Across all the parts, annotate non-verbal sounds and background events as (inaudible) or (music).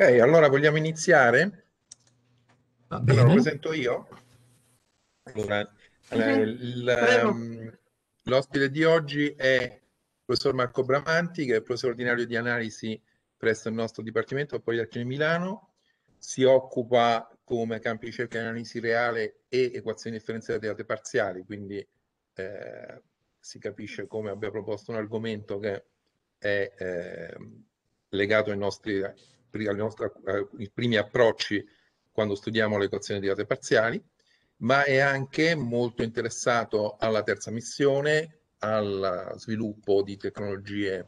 Ok, allora vogliamo iniziare? Allora, lo presento io. Allora, eh, mhm. ehm, l'ospite di oggi è il professor Marco Bramanti, che è professore ordinario di analisi presso il nostro Dipartimento a Poliarchia di Milano. Si occupa come campi di ricerca di analisi reale e equazioni differenziate delle date parziali, quindi eh, si capisce come abbia proposto un argomento che è eh, legato ai nostri nostra, eh, i primi approcci quando studiamo le equazioni date parziali, ma è anche molto interessato alla terza missione, al sviluppo di tecnologie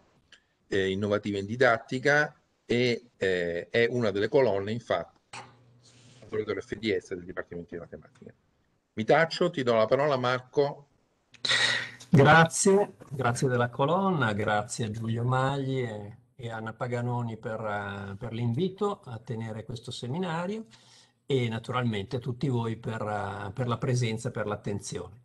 eh, innovative in didattica e eh, è una delle colonne, infatti, del FDS del Dipartimento di Matematica. Mi taccio, ti do la parola Marco. Grazie, grazie della colonna, grazie a Giulio Magli e e Anna Paganoni per, eh, per l'invito a tenere questo seminario e naturalmente a tutti voi per, eh, per la presenza e per l'attenzione.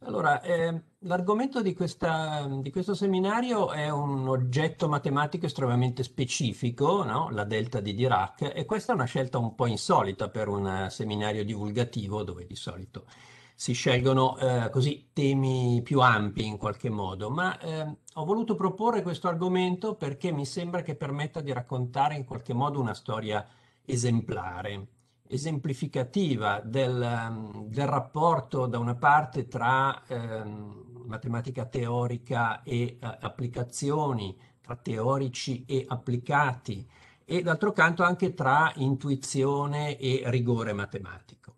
Allora, eh, l'argomento di, di, questo seminario è un oggetto matematico estremamente specifico, no? la delta di Dirac, e questa è una scelta un po' insolita per un eh, seminario divulgativo dove di solito si scelgono eh, così temi più ampi in qualche modo, ma eh, ho voluto proporre questo argomento perché mi sembra che permetta di raccontare in qualche modo una storia esemplare, esemplificativa del, ehm, del rapporto da una parte tra eh, matematica teorica e eh, applicazioni, tra teorici e applicati, e d'altro canto anche tra intuizione e rigore matematico.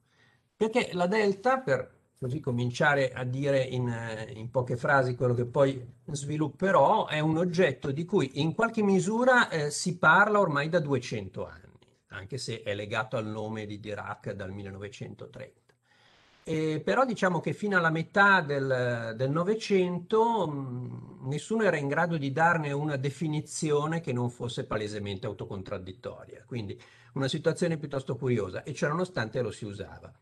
Perché la delta, per così cominciare a dire in, eh, in, poche frasi quello che poi svilupperò, è un oggetto di cui in qualche misura eh, si parla ormai da 200 anni, anche se è legato al nome di Dirac dal 1930. E però diciamo che fino alla metà del Novecento mm, nessuno era in grado di darne una definizione che non fosse palesemente autocontraddittoria, quindi una situazione piuttosto curiosa e ciononostante lo si usava.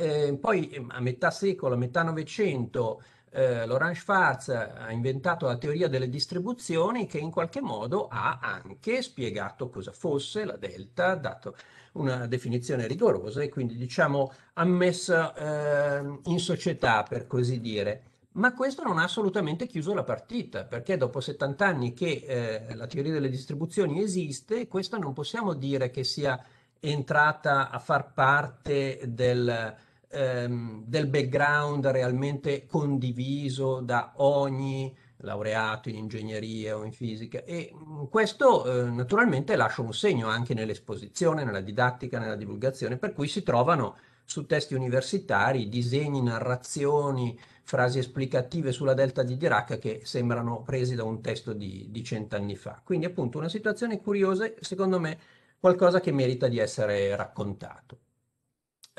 Eh, poi ehm, a metà secolo, a metà Novecento, eh, Laurent Schwartz ha inventato la teoria delle distribuzioni che in qualche modo ha anche spiegato cosa fosse la delta, dato una definizione rigorosa e quindi diciamo ammessa eh, in società per così dire. Ma questo non ha assolutamente chiuso la partita, perché dopo 70 anni che eh, la teoria delle distribuzioni esiste, questa non possiamo dire che sia entrata a far parte del, ehm, del background realmente condiviso da ogni laureato in ingegneria o in fisica e mm, questo eh, naturalmente lascia un segno anche nell'esposizione, nella didattica, nella divulgazione, per cui si trovano su testi universitari disegni, narrazioni, frasi esplicative sulla delta di Dirac che sembrano presi da un testo di, di cent'anni fa. Quindi appunto una situazione curiosa, secondo me qualcosa che merita di essere raccontato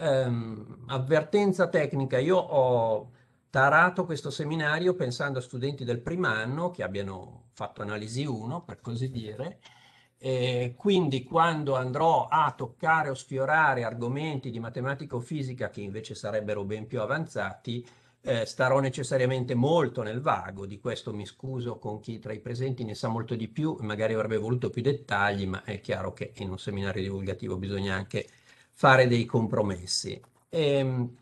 ehm, avvertenza tecnica, io ho tarato questo seminario pensando a studenti del primo anno che abbiano fatto analisi 1, per così dire, e quindi quando andrò a toccare o sfiorare argomenti di matematica o fisica che invece sarebbero ben più avanzati, eh, starò necessariamente molto nel vago, di questo mi scuso con chi tra i presenti ne sa molto di più, magari avrebbe voluto più dettagli, ma è chiaro che in un seminario divulgativo bisogna anche fare dei compromessi. E, ehm,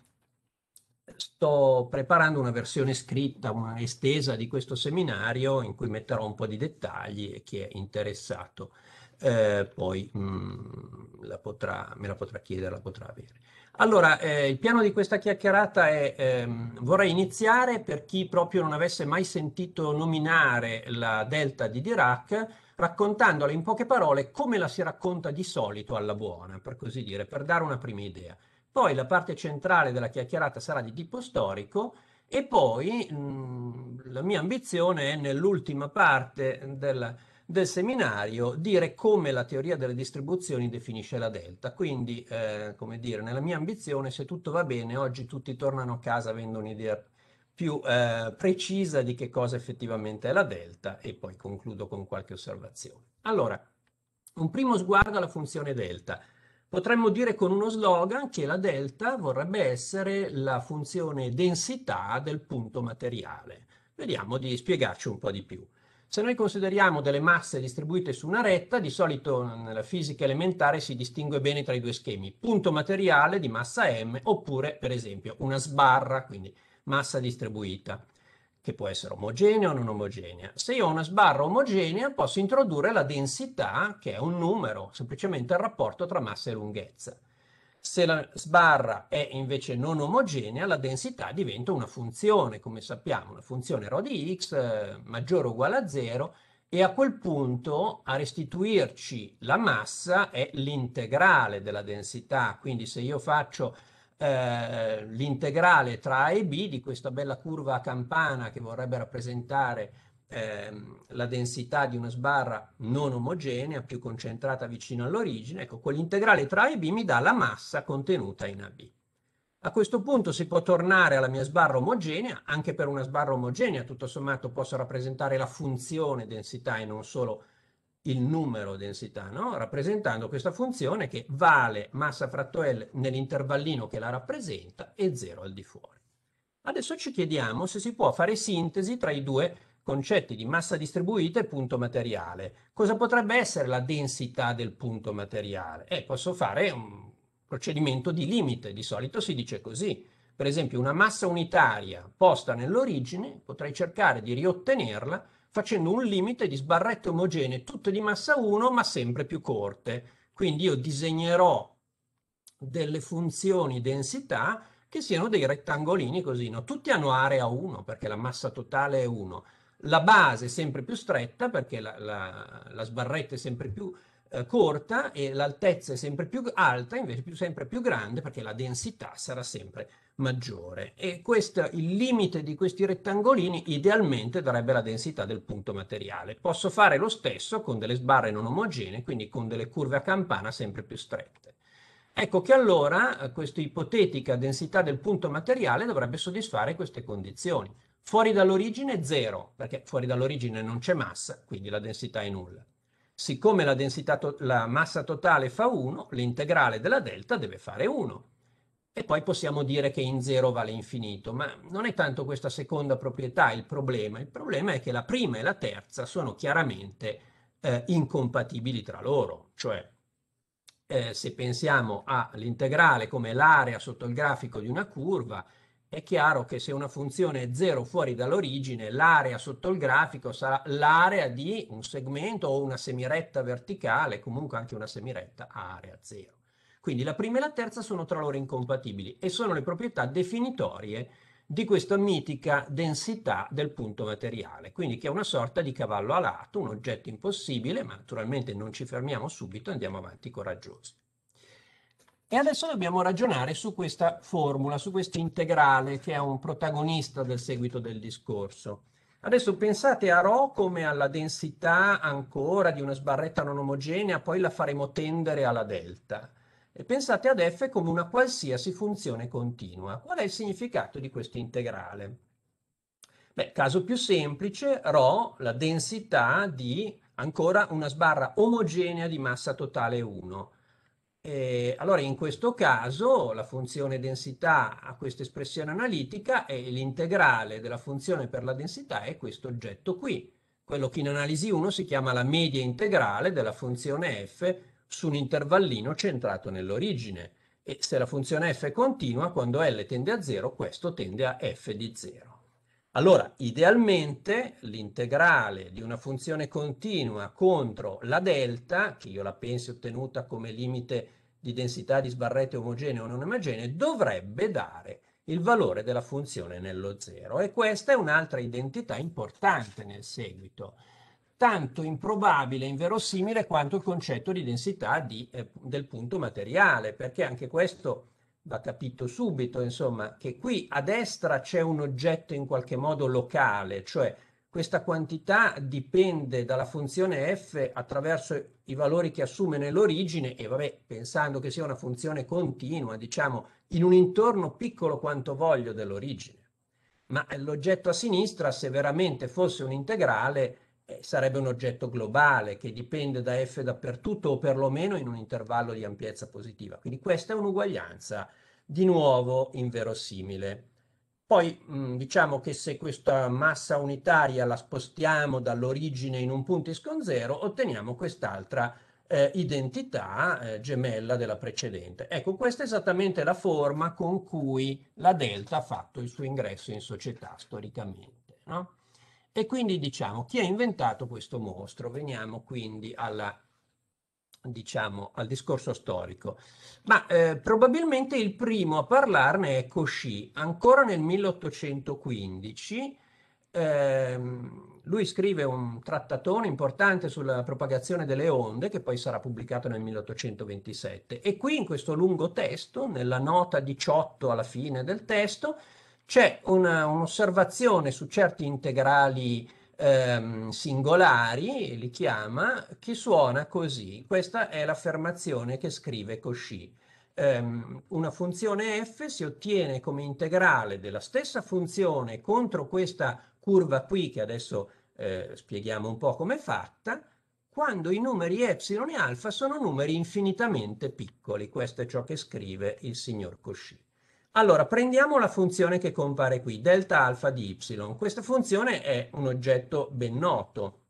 sto preparando una versione scritta, una estesa di questo seminario in cui metterò un po' di dettagli e chi è interessato eh, poi mh, mm, la potrà, me la potrà chiedere, la potrà avere. Allora, eh, il piano di questa chiacchierata è, ehm, vorrei iniziare per chi proprio non avesse mai sentito nominare la delta di Dirac, raccontandola in poche parole come la si racconta di solito alla buona, per così dire, per dare una prima idea. Poi la parte centrale della chiacchierata sarà di tipo storico e poi mh, mm, la mia ambizione è nell'ultima parte del, del, seminario dire come la teoria delle distribuzioni definisce la delta. Quindi, eh, come dire, nella mia ambizione, se tutto va bene, oggi tutti tornano a casa avendo un'idea più eh, precisa di che cosa effettivamente è la delta e poi concludo con qualche osservazione. Allora, un primo sguardo alla funzione delta. Potremmo dire con uno slogan che la delta vorrebbe essere la funzione densità del punto materiale. Vediamo di spiegarci un po' di più. Se noi consideriamo delle masse distribuite su una retta, di solito nella fisica elementare si distingue bene tra i due schemi, punto materiale di massa m oppure per esempio una sbarra, quindi massa distribuita, che può essere omogenea o non omogenea. Se io ho una sbarra omogenea posso introdurre la densità, che è un numero, semplicemente il rapporto tra massa e lunghezza. Se la sbarra è invece non omogenea, la densità diventa una funzione, come sappiamo, una funzione ρ di x eh, maggiore o uguale a 0 e a quel punto a restituirci la massa è l'integrale della densità. Quindi se io faccio eh, l'integrale tra A e B di questa bella curva a campana che vorrebbe rappresentare ehm, la densità di una sbarra non omogenea, più concentrata vicino all'origine, ecco, quell'integrale tra A e B mi dà la massa contenuta in AB. A questo punto si può tornare alla mia sbarra omogenea, anche per una sbarra omogenea tutto sommato posso rappresentare la funzione densità e non solo il numero densità, no? rappresentando questa funzione che vale massa fratto L nell'intervallino che la rappresenta e 0 al di fuori. Adesso ci chiediamo se si può fare sintesi tra i due concetti di massa distribuita e punto materiale. Cosa potrebbe essere la densità del punto materiale? Eh, posso fare un procedimento di limite, di solito si dice così. Per esempio una massa unitaria posta nell'origine, potrei cercare di riottenerla facendo un limite di sbarrette omogenee, tutte di massa 1, ma sempre più corte. Quindi io disegnerò delle funzioni densità che siano dei rettangolini così, no? Tutti hanno area 1 perché la massa totale è 1. La base è sempre più stretta perché la, la, la sbarretta è sempre più eh, corta e l'altezza è sempre più alta, invece più, sempre più grande perché la densità sarà sempre maggiore. E questo, il limite di questi rettangolini idealmente darebbe la densità del punto materiale. Posso fare lo stesso con delle sbarre non omogenee, quindi con delle curve a campana sempre più strette. Ecco che allora eh, questa ipotetica densità del punto materiale dovrebbe soddisfare queste condizioni. Fuori dall'origine zero, perché fuori dall'origine non c'è massa, quindi la densità è nulla siccome la, to la massa totale fa 1, l'integrale della delta deve fare 1. E poi possiamo dire che in 0 vale infinito, ma non è tanto questa seconda proprietà il problema, il problema è che la prima e la terza sono chiaramente eh, incompatibili tra loro, cioè eh, se pensiamo all'integrale come l'area sotto il grafico di una curva, è chiaro che se una funzione è 0 fuori dall'origine, l'area sotto il grafico sarà l'area di un segmento o una semiretta verticale, comunque anche una semiretta a area 0. Quindi la prima e la terza sono tra loro incompatibili e sono le proprietà definitorie di questa mitica densità del punto materiale, quindi che è una sorta di cavallo alato, un oggetto impossibile, ma naturalmente non ci fermiamo subito, andiamo avanti coraggiosi. E adesso dobbiamo ragionare su questa formula, su questo integrale che è un protagonista del seguito del discorso. Adesso pensate a Rho come alla densità ancora di una sbarretta non omogenea, poi la faremo tendere alla delta. E pensate ad f come una qualsiasi funzione continua. Qual è il significato di questo integrale? Beh, caso più semplice, Rho, la densità di ancora una sbarra omogenea di massa totale 1 eh, allora in questo caso la funzione densità ha questa espressione analitica e l'integrale della funzione per la densità è questo oggetto qui. Quello che in analisi 1 si chiama la media integrale della funzione f su un intervallino centrato nell'origine. E se la funzione f è continua, quando l tende a 0, questo tende a f di 0. Allora, idealmente l'integrale di una funzione continua contro la delta, che io la pensi ottenuta come limite di densità di sbarrette omogenee o non omogenee, dovrebbe dare il valore della funzione nello zero. E questa è un'altra identità importante nel seguito, tanto improbabile e inverosimile quanto il concetto di densità di, eh, del punto materiale, perché anche questo va capito subito, insomma, che qui a destra c'è un oggetto in qualche modo locale, cioè questa quantità dipende dalla funzione f attraverso i valori che assume nell'origine e vabbè, pensando che sia una funzione continua, diciamo, in un intorno piccolo quanto voglio dell'origine. Ma l'oggetto a sinistra, se veramente fosse un integrale, eh, sarebbe un oggetto globale che dipende da f dappertutto o perlomeno in un intervallo di ampiezza positiva. Quindi questa è un'uguaglianza di nuovo inverosimile. Poi mm, diciamo che se questa massa unitaria la spostiamo dall'origine in un punto isconzero, otteniamo quest'altra eh, identità eh, gemella della precedente. Ecco, questa è esattamente la forma con cui la delta ha fatto il suo ingresso in società storicamente. No? E quindi diciamo chi ha inventato questo mostro? Veniamo quindi alla, diciamo, al discorso storico. Ma eh, probabilmente il primo a parlarne è Cauchy. Ancora nel 1815 ehm, lui scrive un trattatone importante sulla propagazione delle onde che poi sarà pubblicato nel 1827 e qui in questo lungo testo, nella nota 18 alla fine del testo, c'è un'osservazione un su certi integrali ehm, singolari, li chiama, che suona così. Questa è l'affermazione che scrive Cauchy. Ehm, una funzione f si ottiene come integrale della stessa funzione contro questa curva qui, che adesso eh, spieghiamo un po' come è fatta, quando i numeri epsilon e alfa sono numeri infinitamente piccoli. Questo è ciò che scrive il signor Cauchy. Allora, prendiamo la funzione che compare qui, delta alfa di y. Questa funzione è un oggetto ben noto.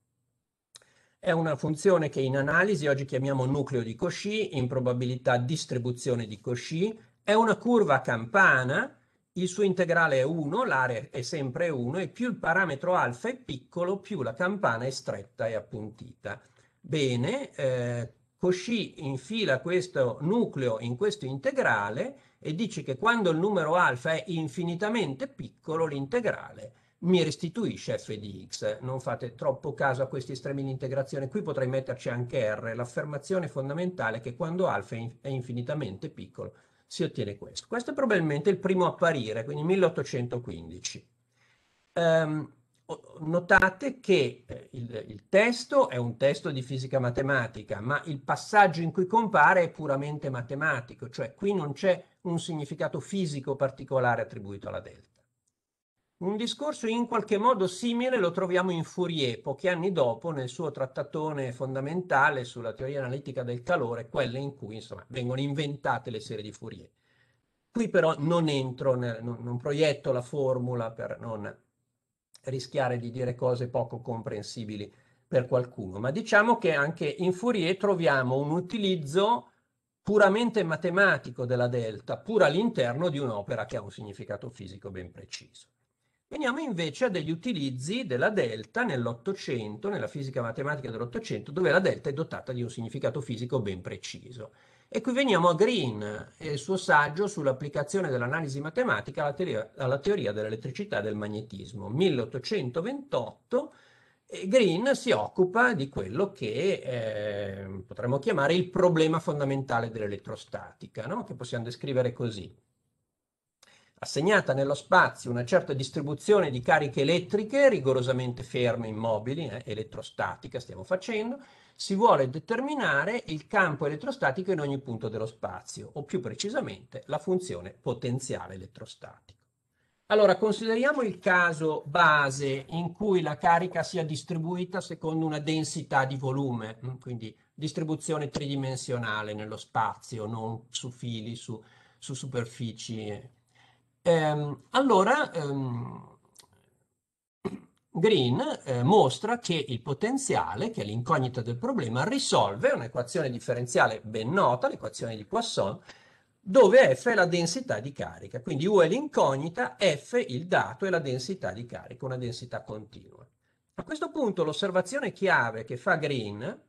È una funzione che in analisi oggi chiamiamo nucleo di Cauchy, in probabilità distribuzione di Cauchy. È una curva campana, il suo integrale è 1, l'area è sempre 1 e più il parametro alfa è piccolo, più la campana è stretta e appuntita. Bene, eh, Cauchy infila questo nucleo in questo integrale e dici che quando il numero alfa è infinitamente piccolo, l'integrale mi restituisce f di x. Non fate troppo caso a questi estremi di integrazione. Qui potrei metterci anche r. L'affermazione fondamentale è che quando alfa è infinitamente piccolo si ottiene questo. Questo è probabilmente il primo apparire, quindi 1815. Um, ehm, notate che eh, il, il, testo è un testo di fisica matematica, ma il passaggio in cui compare è puramente matematico, cioè qui non c'è un significato fisico particolare attribuito alla delta. Un discorso in qualche modo simile lo troviamo in Fourier, pochi anni dopo, nel suo trattatone fondamentale sulla teoria analitica del calore, quelle in cui insomma, vengono inventate le serie di Fourier. Qui però non entro, nel, non, non proietto la formula per non rischiare di dire cose poco comprensibili per qualcuno, ma diciamo che anche in Fourier troviamo un utilizzo puramente matematico della delta, pur all'interno di un'opera che ha un significato fisico ben preciso. Veniamo invece a degli utilizzi della delta nell'Ottocento, nella fisica matematica dell'Ottocento, dove la delta è dotata di un significato fisico ben preciso. E qui veniamo a Green e il suo saggio sull'applicazione dell'analisi matematica alla teoria, alla teoria dell'elettricità e del magnetismo, 1828 Green si occupa di quello che eh, potremmo chiamare il problema fondamentale dell'elettrostatica, no? che possiamo descrivere così. Assegnata nello spazio una certa distribuzione di cariche elettriche rigorosamente ferme, immobili, eh, elettrostatica stiamo facendo, si vuole determinare il campo elettrostatico in ogni punto dello spazio, o più precisamente la funzione potenziale elettrostatica. Allora, consideriamo il caso base in cui la carica sia distribuita secondo una densità di volume, mm, quindi distribuzione tridimensionale nello spazio, non su fili, su, su superfici. Ehm, allora, ehm, Green eh, mostra che il potenziale, che è l'incognita del problema, risolve un'equazione differenziale ben nota, l'equazione di Poisson, dove F è la densità di carica. Quindi U è l'incognita, F il dato è la densità di carica, una densità continua. A questo punto l'osservazione chiave che fa Green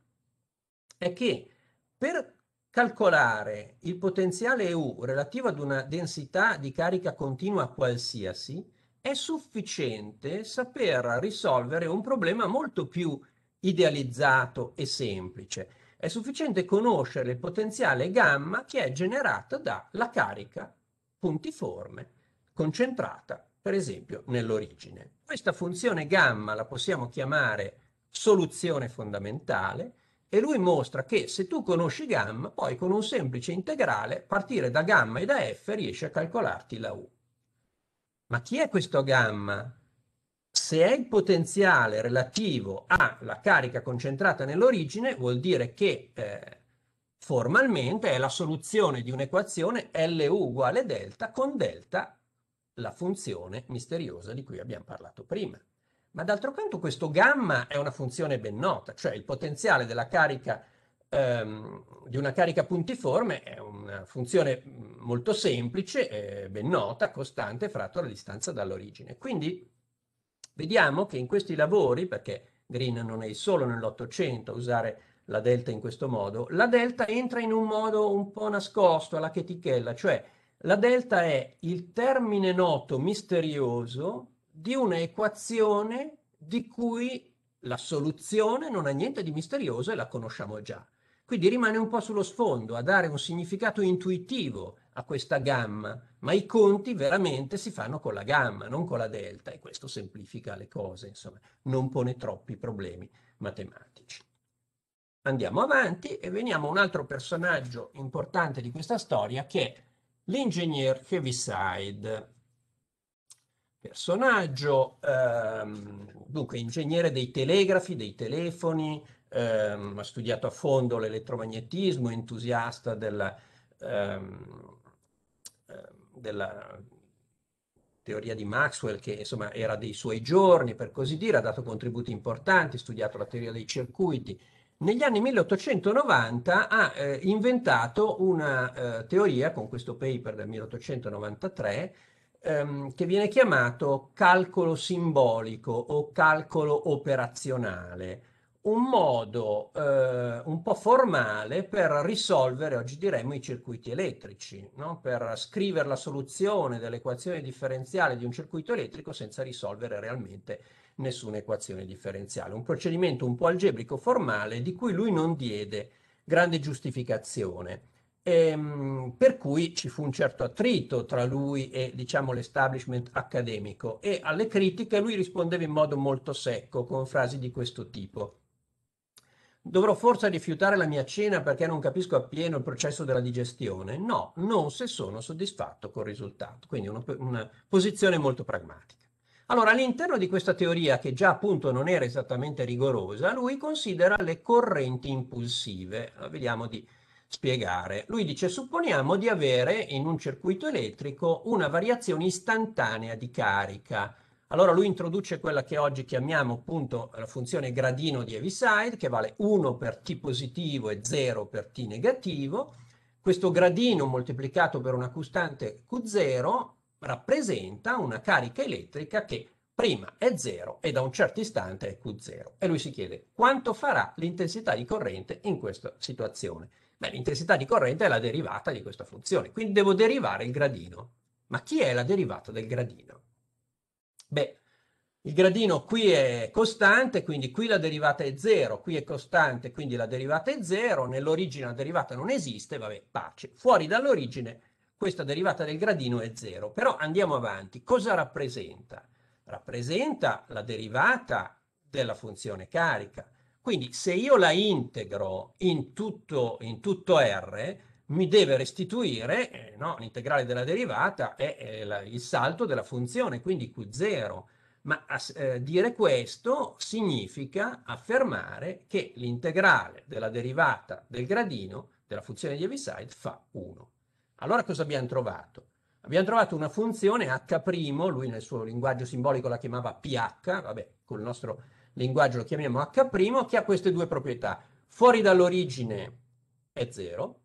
è che per calcolare il potenziale U relativo ad una densità di carica continua qualsiasi, è sufficiente saper risolvere un problema molto più idealizzato e semplice. È sufficiente conoscere il potenziale gamma che è generato dalla carica puntiforme concentrata, per esempio, nell'origine. Questa funzione gamma la possiamo chiamare soluzione fondamentale e lui mostra che se tu conosci gamma, poi con un semplice integrale, partire da gamma e da f, riesci a calcolarti la u. Ma chi è questo gamma se è il potenziale relativo alla carica concentrata nell'origine, vuol dire che eh, formalmente è la soluzione di un'equazione LU uguale delta con delta la funzione misteriosa di cui abbiamo parlato prima. Ma d'altro canto questo gamma è una funzione ben nota, cioè il potenziale della carica ehm, di una carica puntiforme è una funzione molto semplice, eh, ben nota, costante, fratto la distanza dall'origine. Quindi Vediamo che in questi lavori, perché Green non è il solo nell'Ottocento a usare la delta in questo modo, la delta entra in un modo un po' nascosto alla chetichella, cioè la delta è il termine noto misterioso di un'equazione di cui la soluzione non ha niente di misterioso e la conosciamo già. Quindi rimane un po' sullo sfondo a dare un significato intuitivo a questa gamma, ma i conti veramente si fanno con la gamma, non con la delta, e questo semplifica le cose, insomma, non pone troppi problemi matematici. Andiamo avanti e veniamo a un altro personaggio importante di questa storia che è l'ingegner Heaviside. Personaggio, ehm, dunque, ingegnere dei telegrafi, dei telefoni, ehm, ha studiato a fondo l'elettromagnetismo, entusiasta della, ehm, della teoria di Maxwell, che insomma era dei suoi giorni, per così dire, ha dato contributi importanti, ha studiato la teoria dei circuiti. Negli anni 1890 ha eh, inventato una eh, teoria, con questo paper del 1893, ehm, che viene chiamato calcolo simbolico o calcolo operazionale un modo eh, un po' formale per risolvere, oggi diremmo, i circuiti elettrici, no? per scrivere la soluzione dell'equazione differenziale di un circuito elettrico senza risolvere realmente nessuna equazione differenziale. Un procedimento un po' algebrico formale di cui lui non diede grande giustificazione. E, ehm, per cui ci fu un certo attrito tra lui e diciamo, l'establishment accademico e alle critiche lui rispondeva in modo molto secco con frasi di questo tipo. Dovrò forse rifiutare la mia cena perché non capisco appieno il processo della digestione? No, non se sono soddisfatto col risultato. Quindi una, una posizione molto pragmatica. Allora, all'interno di questa teoria, che già appunto non era esattamente rigorosa, lui considera le correnti impulsive. Allora, ah, vediamo di spiegare. Lui dice, supponiamo di avere in un circuito elettrico una variazione istantanea di carica allora lui introduce quella che oggi chiamiamo appunto la funzione gradino di Heaviside, che vale 1 per t positivo e 0 per t negativo. Questo gradino moltiplicato per una costante Q0 rappresenta una carica elettrica che prima è 0 e da un certo istante è Q0. E lui si chiede quanto farà l'intensità di corrente in questa situazione. Beh, l'intensità di corrente è la derivata di questa funzione, quindi devo derivare il gradino. Ma chi è la derivata del gradino? Beh, il gradino qui è costante, quindi qui la derivata è 0, qui è costante, quindi la derivata è 0, nell'origine la derivata non esiste, vabbè, pace. Fuori dall'origine questa derivata del gradino è 0. Però andiamo avanti, cosa rappresenta? Rappresenta la derivata della funzione carica. Quindi se io la integro in tutto, in tutto R, mi deve restituire eh, no, l'integrale della derivata è, è eh, il salto della funzione, quindi Q0. Ma eh, dire questo significa affermare che l'integrale della derivata del gradino della funzione di Heaviside fa 1. Allora cosa abbiamo trovato? Abbiamo trovato una funzione h', lui nel suo linguaggio simbolico la chiamava ph, vabbè, col nostro linguaggio lo chiamiamo h', che ha queste due proprietà. Fuori dall'origine è 0,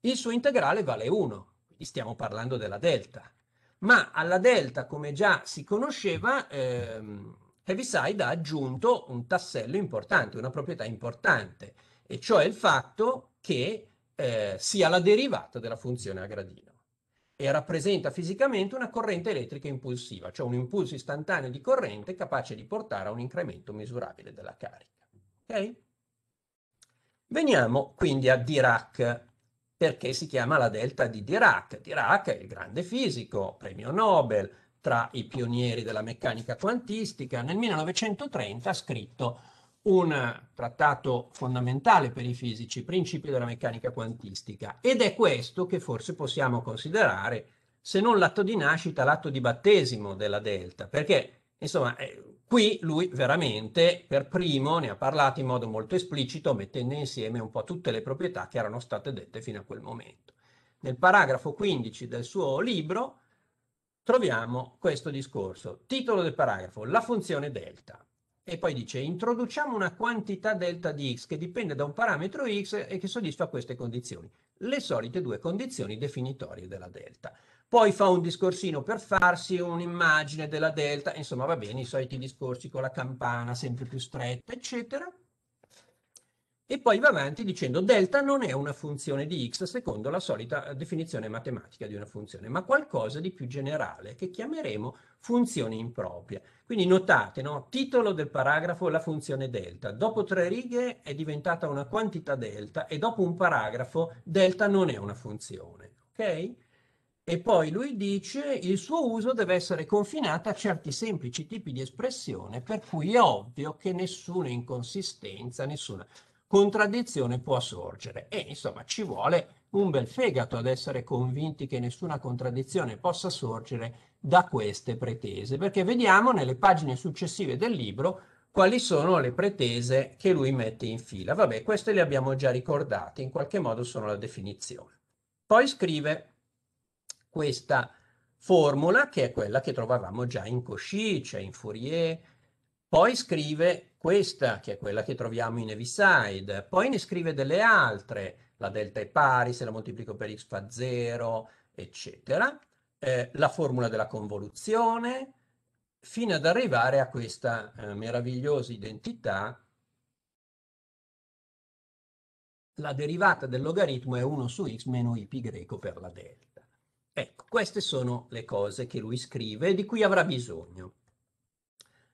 il suo integrale vale 1, quindi stiamo parlando della delta. Ma alla delta, come già si conosceva, ehm, Heaviside ha aggiunto un tassello importante, una proprietà importante, e cioè il fatto che eh, sia la derivata della funzione a gradino e rappresenta fisicamente una corrente elettrica impulsiva, cioè un impulso istantaneo di corrente capace di portare a un incremento misurabile della carica. Okay? Veniamo quindi a Dirac perché si chiama la delta di Dirac. Dirac è il grande fisico, premio Nobel, tra i pionieri della meccanica quantistica. Nel 1930 ha scritto un trattato fondamentale per i fisici, Principi della meccanica quantistica, ed è questo che forse possiamo considerare, se non l'atto di nascita, l'atto di battesimo della delta, perché insomma eh, Qui lui veramente per primo ne ha parlato in modo molto esplicito, mettendo insieme un po' tutte le proprietà che erano state dette fino a quel momento. Nel paragrafo 15 del suo libro troviamo questo discorso. Titolo del paragrafo, la funzione delta. E poi dice, introduciamo una quantità delta di x che dipende da un parametro x e che soddisfa queste condizioni, le solite due condizioni definitorie della delta poi fa un discorsino per farsi un'immagine della delta, insomma va bene, i soliti discorsi con la campana sempre più stretta, eccetera. E poi va avanti dicendo delta non è una funzione di x secondo la solita eh, definizione matematica di una funzione, ma qualcosa di più generale che chiameremo funzione impropria. Quindi notate, no? titolo del paragrafo la funzione delta, dopo tre righe è diventata una quantità delta e dopo un paragrafo delta non è una funzione. ok? E poi lui dice il suo uso deve essere confinato a certi semplici tipi di espressione, per cui è ovvio che nessuna inconsistenza, nessuna contraddizione può sorgere. E insomma ci vuole un bel fegato ad essere convinti che nessuna contraddizione possa sorgere da queste pretese, perché vediamo nelle pagine successive del libro quali sono le pretese che lui mette in fila. Vabbè, queste le abbiamo già ricordate, in qualche modo sono la definizione. Poi scrive questa formula che è quella che trovavamo già in Cauchy, cioè in Fourier, poi scrive questa che è quella che troviamo in Heaviside, poi ne scrive delle altre, la delta è pari, se la moltiplico per x fa 0, eccetera, eh, la formula della convoluzione, fino ad arrivare a questa eh, meravigliosa identità la derivata del logaritmo è 1 su x meno greco per la delta. Ecco, queste sono le cose che lui scrive e di cui avrà bisogno.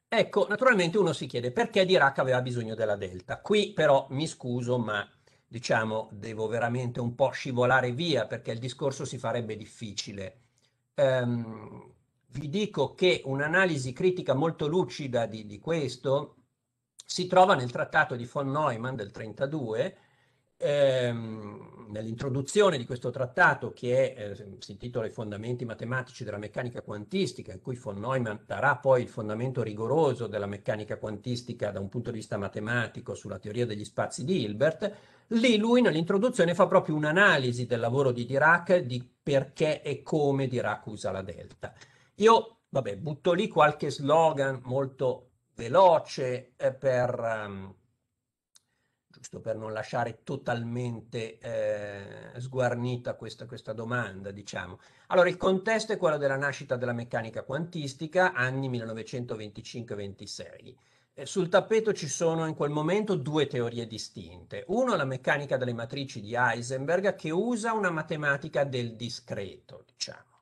Ecco, naturalmente uno si chiede perché Dirac aveva bisogno della delta. Qui però mi scuso, ma diciamo devo veramente un po' scivolare via perché il discorso si farebbe difficile. Um, vi dico che un'analisi critica molto lucida di, di, questo si trova nel trattato di von Neumann del 32, ehm, nell'introduzione di questo trattato che è, eh, si intitola I fondamenti matematici della meccanica quantistica, in cui von Neumann darà poi il fondamento rigoroso della meccanica quantistica da un punto di vista matematico sulla teoria degli spazi di Hilbert, lì lui nell'introduzione fa proprio un'analisi del lavoro di Dirac di perché e come Dirac usa la delta. Io, vabbè, butto lì qualche slogan molto veloce eh, per... Um, giusto per non lasciare totalmente eh, sguarnita questa, questa domanda, diciamo. Allora, il contesto è quello della nascita della meccanica quantistica, anni 1925-26. Eh, sul tappeto ci sono in quel momento due teorie distinte. Uno, la meccanica delle matrici di Heisenberg, che usa una matematica del discreto, diciamo.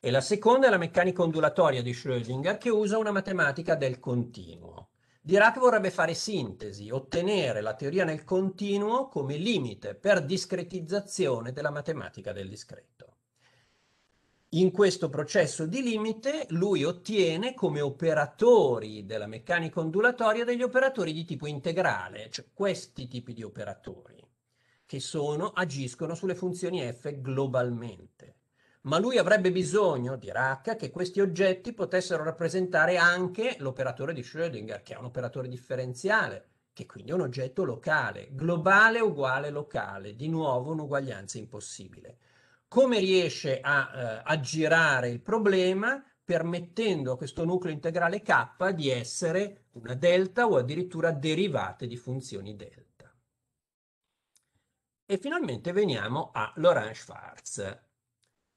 E la seconda è la meccanica ondulatoria di Schrödinger, che usa una matematica del continuo. Dirac vorrebbe fare sintesi, ottenere la teoria nel continuo come limite per discretizzazione della matematica del discreto. In questo processo di limite lui ottiene come operatori della meccanica ondulatoria degli operatori di tipo integrale, cioè questi tipi di operatori, che sono, agiscono sulle funzioni f globalmente ma lui avrebbe bisogno, dirà H, che questi oggetti potessero rappresentare anche l'operatore di Schrödinger, che è un operatore differenziale, che quindi è un oggetto locale, globale uguale locale, di nuovo un'uguaglianza impossibile. Come riesce a eh, aggirare il problema? permettendo a questo nucleo integrale K di essere una delta o addirittura derivate di funzioni delta. E finalmente veniamo a Laurent Schwartz,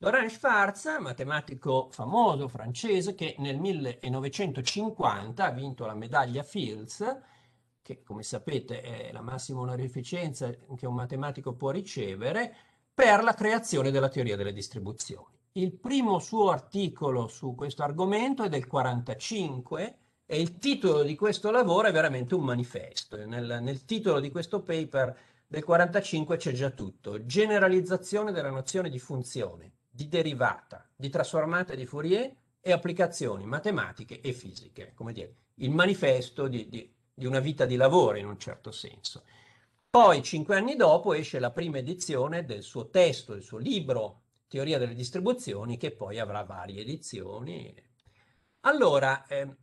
Laurent Schwartz, matematico famoso francese che nel 1950 ha vinto la medaglia Fields, che come sapete è la massima onorificenza che un matematico può ricevere, per la creazione della teoria delle distribuzioni. Il primo suo articolo su questo argomento è del 1945 e il titolo di questo lavoro è veramente un manifesto. Nel, nel titolo di questo paper del 1945 c'è già tutto, generalizzazione della nozione di funzione di derivata, di trasformata di Fourier e applicazioni matematiche e fisiche, come dire, il manifesto di, di, di una vita di lavoro in un certo senso. Poi, cinque anni dopo, esce la prima edizione del suo testo, del suo libro Teoria delle distribuzioni, che poi avrà varie edizioni. Allora, eh,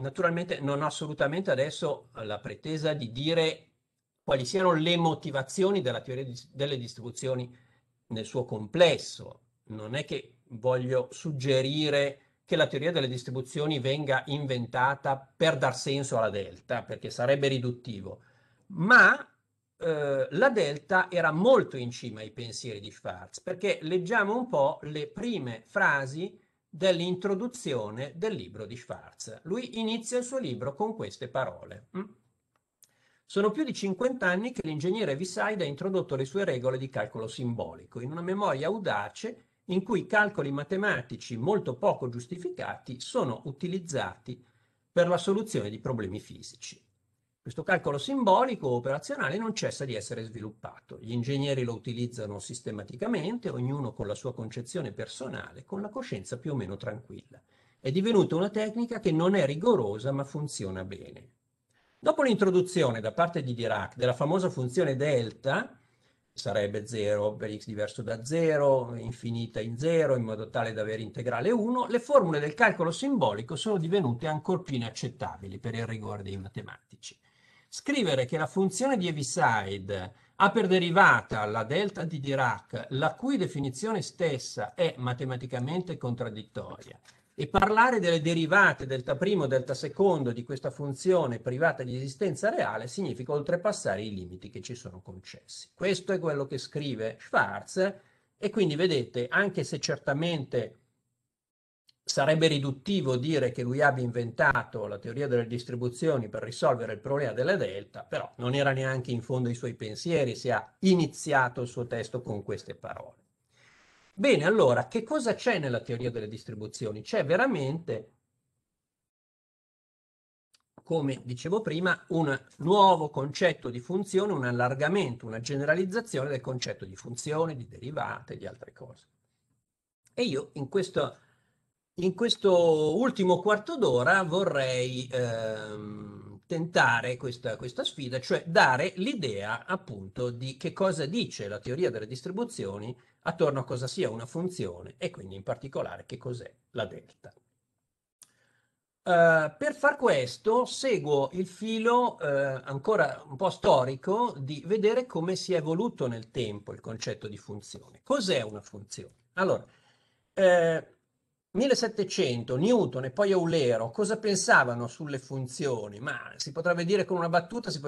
naturalmente non ho assolutamente adesso la pretesa di dire quali siano le motivazioni della teoria delle distribuzioni nel suo complesso, non è che voglio suggerire che la teoria delle distribuzioni venga inventata per dar senso alla delta, perché sarebbe riduttivo, ma eh, la delta era molto in cima ai pensieri di Schwarz, perché leggiamo un po' le prime frasi dell'introduzione del libro di Schwarz. Lui inizia il suo libro con queste parole. Mm? Sono più di 50 anni che l'ingegnere Visaida ha introdotto le sue regole di calcolo simbolico. In una memoria audace in cui calcoli matematici molto poco giustificati sono utilizzati per la soluzione di problemi fisici. Questo calcolo simbolico operazionale non cessa di essere sviluppato. Gli ingegneri lo utilizzano sistematicamente, ognuno con la sua concezione personale, con la coscienza più o meno tranquilla. È divenuta una tecnica che non è rigorosa ma funziona bene. Dopo l'introduzione da parte di Dirac della famosa funzione delta, sarebbe 0 per x diverso da 0, infinita in 0, in modo tale da avere integrale 1, le formule del calcolo simbolico sono divenute ancor più inaccettabili per il rigore dei matematici. Scrivere che la funzione di Heaviside ha per derivata la delta di Dirac, la cui definizione stessa è matematicamente contraddittoria, e parlare delle derivate delta primo, delta secondo di questa funzione privata di esistenza reale significa oltrepassare i limiti che ci sono concessi. Questo è quello che scrive Schwarz e quindi vedete, anche se certamente sarebbe riduttivo dire che lui abbia inventato la teoria delle distribuzioni per risolvere il problema della delta, però non era neanche in fondo i suoi pensieri si ha iniziato il suo testo con queste parole. Bene, allora, che cosa c'è nella teoria delle distribuzioni? C'è veramente, come dicevo prima, un nuovo concetto di funzione, un allargamento, una generalizzazione del concetto di funzione, di derivate, di altre cose. E io in questo, in questo ultimo quarto d'ora vorrei ehm, tentare questa, questa, sfida, cioè dare l'idea appunto di che cosa dice la teoria delle distribuzioni attorno a cosa sia una funzione e quindi in particolare che cos'è la delta. Uh, per far questo seguo il filo uh, ancora un po' storico di vedere come si è evoluto nel tempo il concetto di funzione. Cos'è una funzione? Allora, eh, 1700, Newton e poi Eulero cosa pensavano sulle funzioni? Ma si potrebbe dire con una battuta, si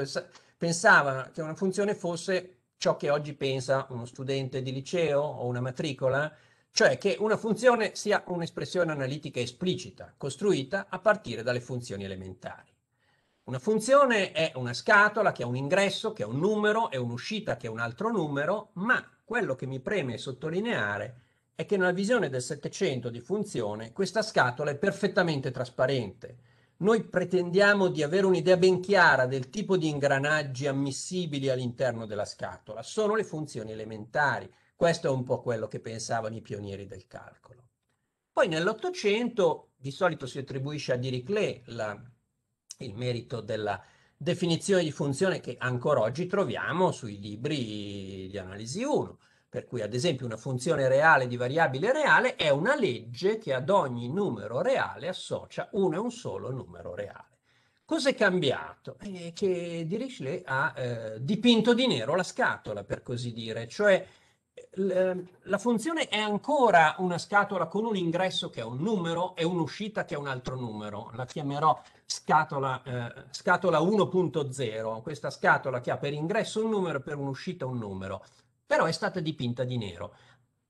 pensava che una funzione fosse ciò che oggi pensa uno studente di liceo o una matricola, cioè che una funzione sia un'espressione analitica esplicita, costruita a partire dalle funzioni elementari. Una funzione è una scatola che ha un ingresso, che ha un numero, e un'uscita che ha un altro numero, ma quello che mi preme sottolineare è che nella visione del Settecento di funzione questa scatola è perfettamente trasparente, noi pretendiamo di avere un'idea ben chiara del tipo di ingranaggi ammissibili all'interno della scatola. Sono le funzioni elementari. Questo è un po' quello che pensavano i pionieri del calcolo. Poi nell'Ottocento di solito si attribuisce a Dirichlet la, il merito della definizione di funzione che ancora oggi troviamo sui libri di analisi 1 per cui, ad esempio, una funzione reale di variabile reale è una legge che ad ogni numero reale associa uno e un solo numero reale. Cos'è cambiato? È che Dirichlet ha eh, dipinto di nero la scatola, per così dire, cioè ehm, la funzione è ancora una scatola con un ingresso che è un numero e un'uscita che è un altro numero. La chiamerò scatola, eh, scatola 1.0, questa scatola che ha per ingresso un numero e per un'uscita un numero però è stata dipinta di nero.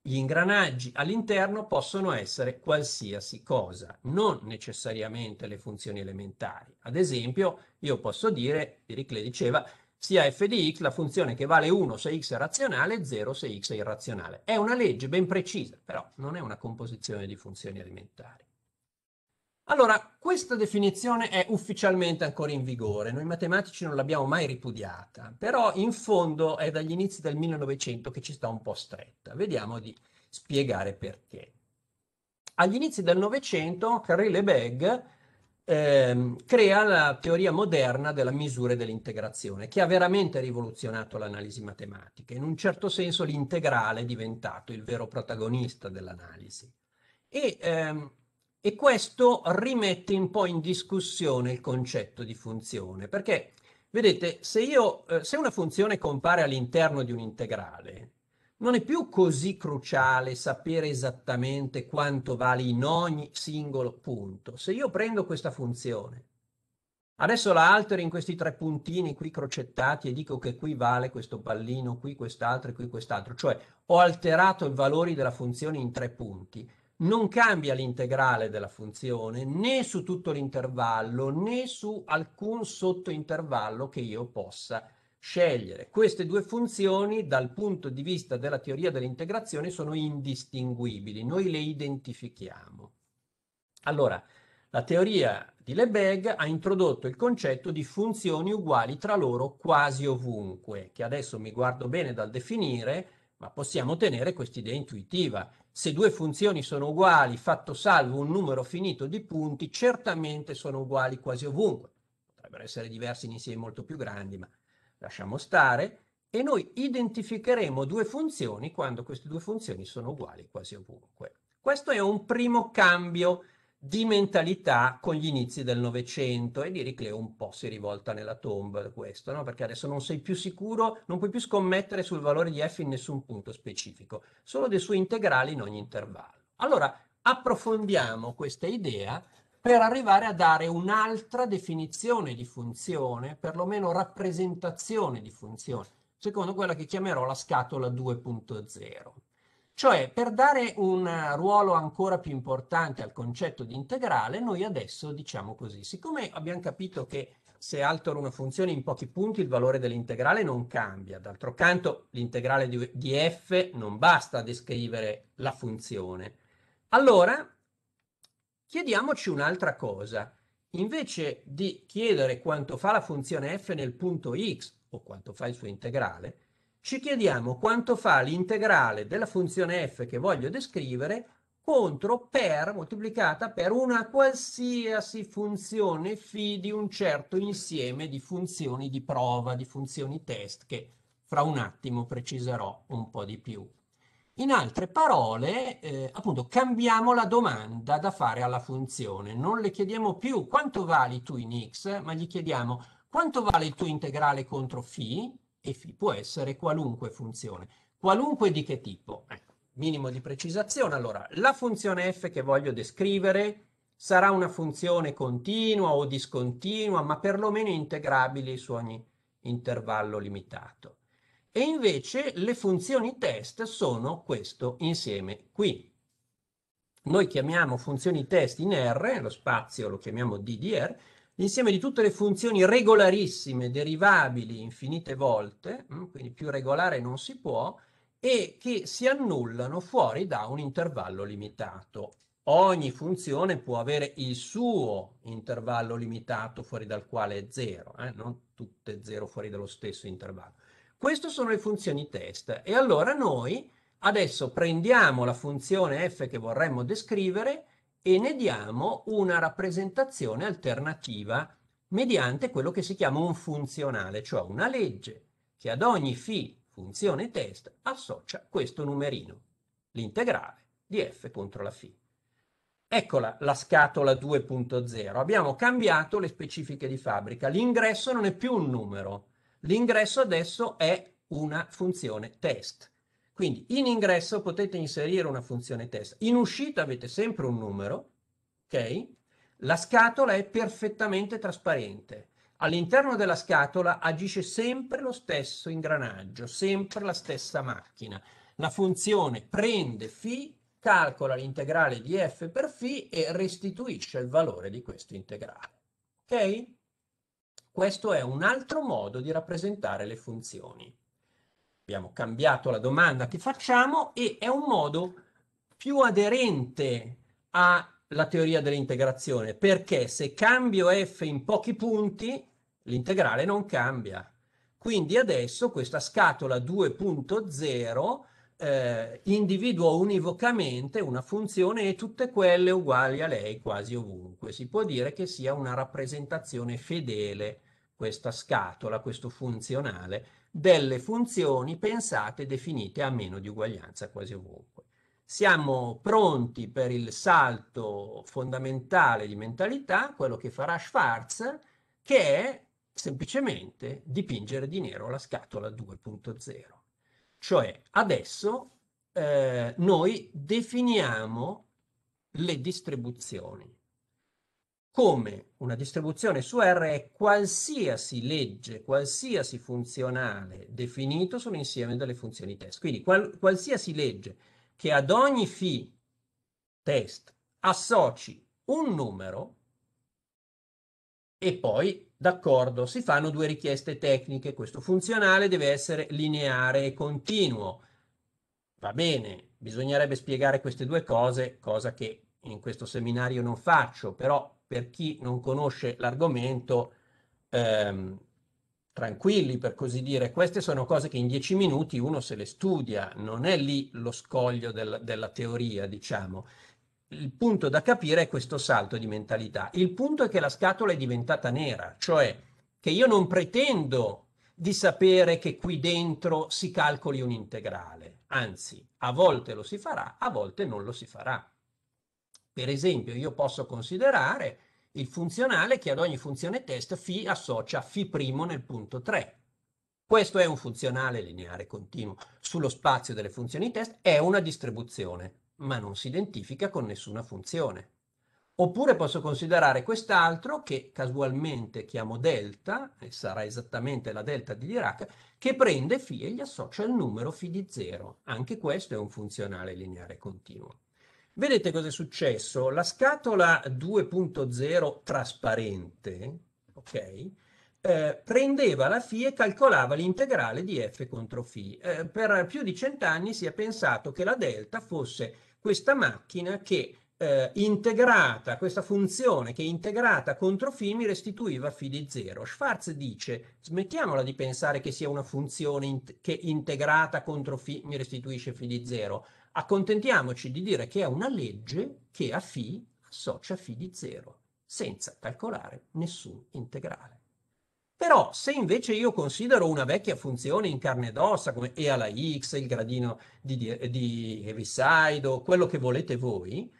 Gli ingranaggi all'interno possono essere qualsiasi cosa, non necessariamente le funzioni elementari. Ad esempio, io posso dire, Ericle diceva, sia f di x la funzione che vale 1 se x è razionale, 0 se x è irrazionale. È una legge ben precisa, però non è una composizione di funzioni elementari. Allora, questa definizione è ufficialmente ancora in vigore, noi matematici non l'abbiamo mai ripudiata, però in fondo è dagli inizi del 1900 che ci sta un po' stretta. Vediamo di spiegare perché. Agli inizi del Novecento, Carré e Begg ehm, crea la teoria moderna della misura e dell'integrazione, che ha veramente rivoluzionato l'analisi matematica. In un certo senso l'integrale è diventato il vero protagonista dell'analisi. E ehm, e questo rimette un po' in discussione il concetto di funzione, perché vedete, se, io, eh, se una funzione compare all'interno di un integrale, non è più così cruciale sapere esattamente quanto vale in ogni singolo punto. Se io prendo questa funzione, adesso la altero in questi tre puntini qui crocettati e dico che qui vale questo pallino, qui quest'altro e qui quest'altro, cioè ho alterato i valori della funzione in tre punti, non cambia l'integrale della funzione né su tutto l'intervallo né su alcun sottointervallo che io possa scegliere. Queste due funzioni dal punto di vista della teoria dell'integrazione sono indistinguibili, noi le identifichiamo. Allora, la teoria di Lebesgue ha introdotto il concetto di funzioni uguali tra loro quasi ovunque, che adesso mi guardo bene dal definire, ma possiamo tenere quest'idea intuitiva se due funzioni sono uguali, fatto salvo un numero finito di punti, certamente sono uguali quasi ovunque. Potrebbero essere diversi in insiemi molto più grandi, ma lasciamo stare. E noi identificheremo due funzioni quando queste due funzioni sono uguali quasi ovunque. Questo è un primo cambio di mentalità con gli inizi del Novecento e lì Cleo un po' si rivolta nella tomba da questo, no? perché adesso non sei più sicuro, non puoi più scommettere sul valore di f in nessun punto specifico, solo dei suoi integrali in ogni intervallo. Allora approfondiamo questa idea per arrivare a dare un'altra definizione di funzione, perlomeno rappresentazione di funzione, secondo quella che chiamerò la scatola 2.0. Cioè, per dare un ruolo ancora più importante al concetto di integrale, noi adesso diciamo così, siccome abbiamo capito che se altera una funzione in pochi punti il valore dell'integrale non cambia, d'altro canto l'integrale di f non basta a descrivere la funzione, allora chiediamoci un'altra cosa. Invece di chiedere quanto fa la funzione f nel punto x o quanto fa il suo integrale, ci chiediamo quanto fa l'integrale della funzione f che voglio descrivere contro per moltiplicata per una qualsiasi funzione phi di un certo insieme di funzioni di prova, di funzioni test che fra un attimo preciserò un po' di più. In altre parole, eh, appunto, cambiamo la domanda da fare alla funzione. Non le chiediamo più quanto vali tu in x, ma gli chiediamo quanto vale il tuo integrale contro φ e può essere qualunque funzione, qualunque di che tipo. Eh, minimo di precisazione. Allora, la funzione f che voglio descrivere sarà una funzione continua o discontinua, ma perlomeno integrabile su ogni intervallo limitato. E invece le funzioni test sono questo insieme qui. Noi chiamiamo funzioni test in R, lo spazio lo chiamiamo DDR, l'insieme di tutte le funzioni regolarissime, derivabili infinite volte, mm, quindi più regolare non si può, e che si annullano fuori da un intervallo limitato. Ogni funzione può avere il suo intervallo limitato fuori dal quale è 0, eh? non tutte 0 fuori dallo stesso intervallo. Queste sono le funzioni test e allora noi adesso prendiamo la funzione f che vorremmo descrivere e ne diamo una rappresentazione alternativa mediante quello che si chiama un funzionale, cioè una legge che ad ogni phi funzione test associa questo numerino, l'integrale di f contro la phi. Eccola la scatola 2.0. Abbiamo cambiato le specifiche di fabbrica. L'ingresso non è più un numero. L'ingresso adesso è una funzione test. Quindi in ingresso potete inserire una funzione test, in uscita avete sempre un numero, ok? La scatola è perfettamente trasparente. All'interno della scatola agisce sempre lo stesso ingranaggio, sempre la stessa macchina. La funzione prende φ, calcola l'integrale di f per φ e restituisce il valore di questo integrale. Ok? Questo è un altro modo di rappresentare le funzioni abbiamo cambiato la domanda che facciamo e è un modo più aderente alla teoria dell'integrazione perché se cambio f in pochi punti l'integrale non cambia. Quindi adesso questa scatola 2.0 eh, individuo univocamente una funzione e tutte quelle uguali a lei quasi ovunque. Si può dire che sia una rappresentazione fedele questa scatola, questo funzionale delle funzioni pensate e definite a meno di uguaglianza quasi ovunque. Siamo pronti per il salto fondamentale di mentalità, quello che farà Schwarz, che è semplicemente dipingere di nero la scatola 2.0. Cioè adesso eh, noi definiamo le distribuzioni come una distribuzione su R è qualsiasi legge, qualsiasi funzionale definito sull'insieme delle funzioni test. Quindi qual qualsiasi legge che ad ogni phi test associ un numero e poi d'accordo si fanno due richieste tecniche questo funzionale deve essere lineare e continuo va bene bisognerebbe spiegare queste due cose cosa che in questo seminario non faccio però per chi non conosce l'argomento, ehm, tranquilli per così dire, queste sono cose che in dieci minuti uno se le studia, non è lì lo scoglio del, della teoria, diciamo. Il punto da capire è questo salto di mentalità. Il punto è che la scatola è diventata nera, cioè che io non pretendo di sapere che qui dentro si calcoli un integrale, anzi a volte lo si farà, a volte non lo si farà. Per esempio, io posso considerare il funzionale che ad ogni funzione test phi associa phi' nel punto 3. Questo è un funzionale lineare continuo sullo spazio delle funzioni test, è una distribuzione, ma non si identifica con nessuna funzione. Oppure posso considerare quest'altro che casualmente chiamo delta, e sarà esattamente la delta di Dirac, che prende phi e gli associa il numero phi di 0. Anche questo è un funzionale lineare continuo. Vedete cosa è successo? La scatola 2.0 trasparente, ok? Eh, prendeva la φ e calcolava l'integrale di f contro φ. Eh, per più di cent'anni si è pensato che la delta fosse questa macchina che eh, integrata, questa funzione che integrata contro φ mi restituiva φ di 0. Schwarz dice smettiamola di pensare che sia una funzione in che integrata contro φ mi restituisce φ di 0 Accontentiamoci di dire che è una legge che a φ associa φ di 0, senza calcolare nessun integrale. Però se invece io considero una vecchia funzione in carne ed ossa, come e alla x, il gradino di, di, di Heaviside o quello che volete voi,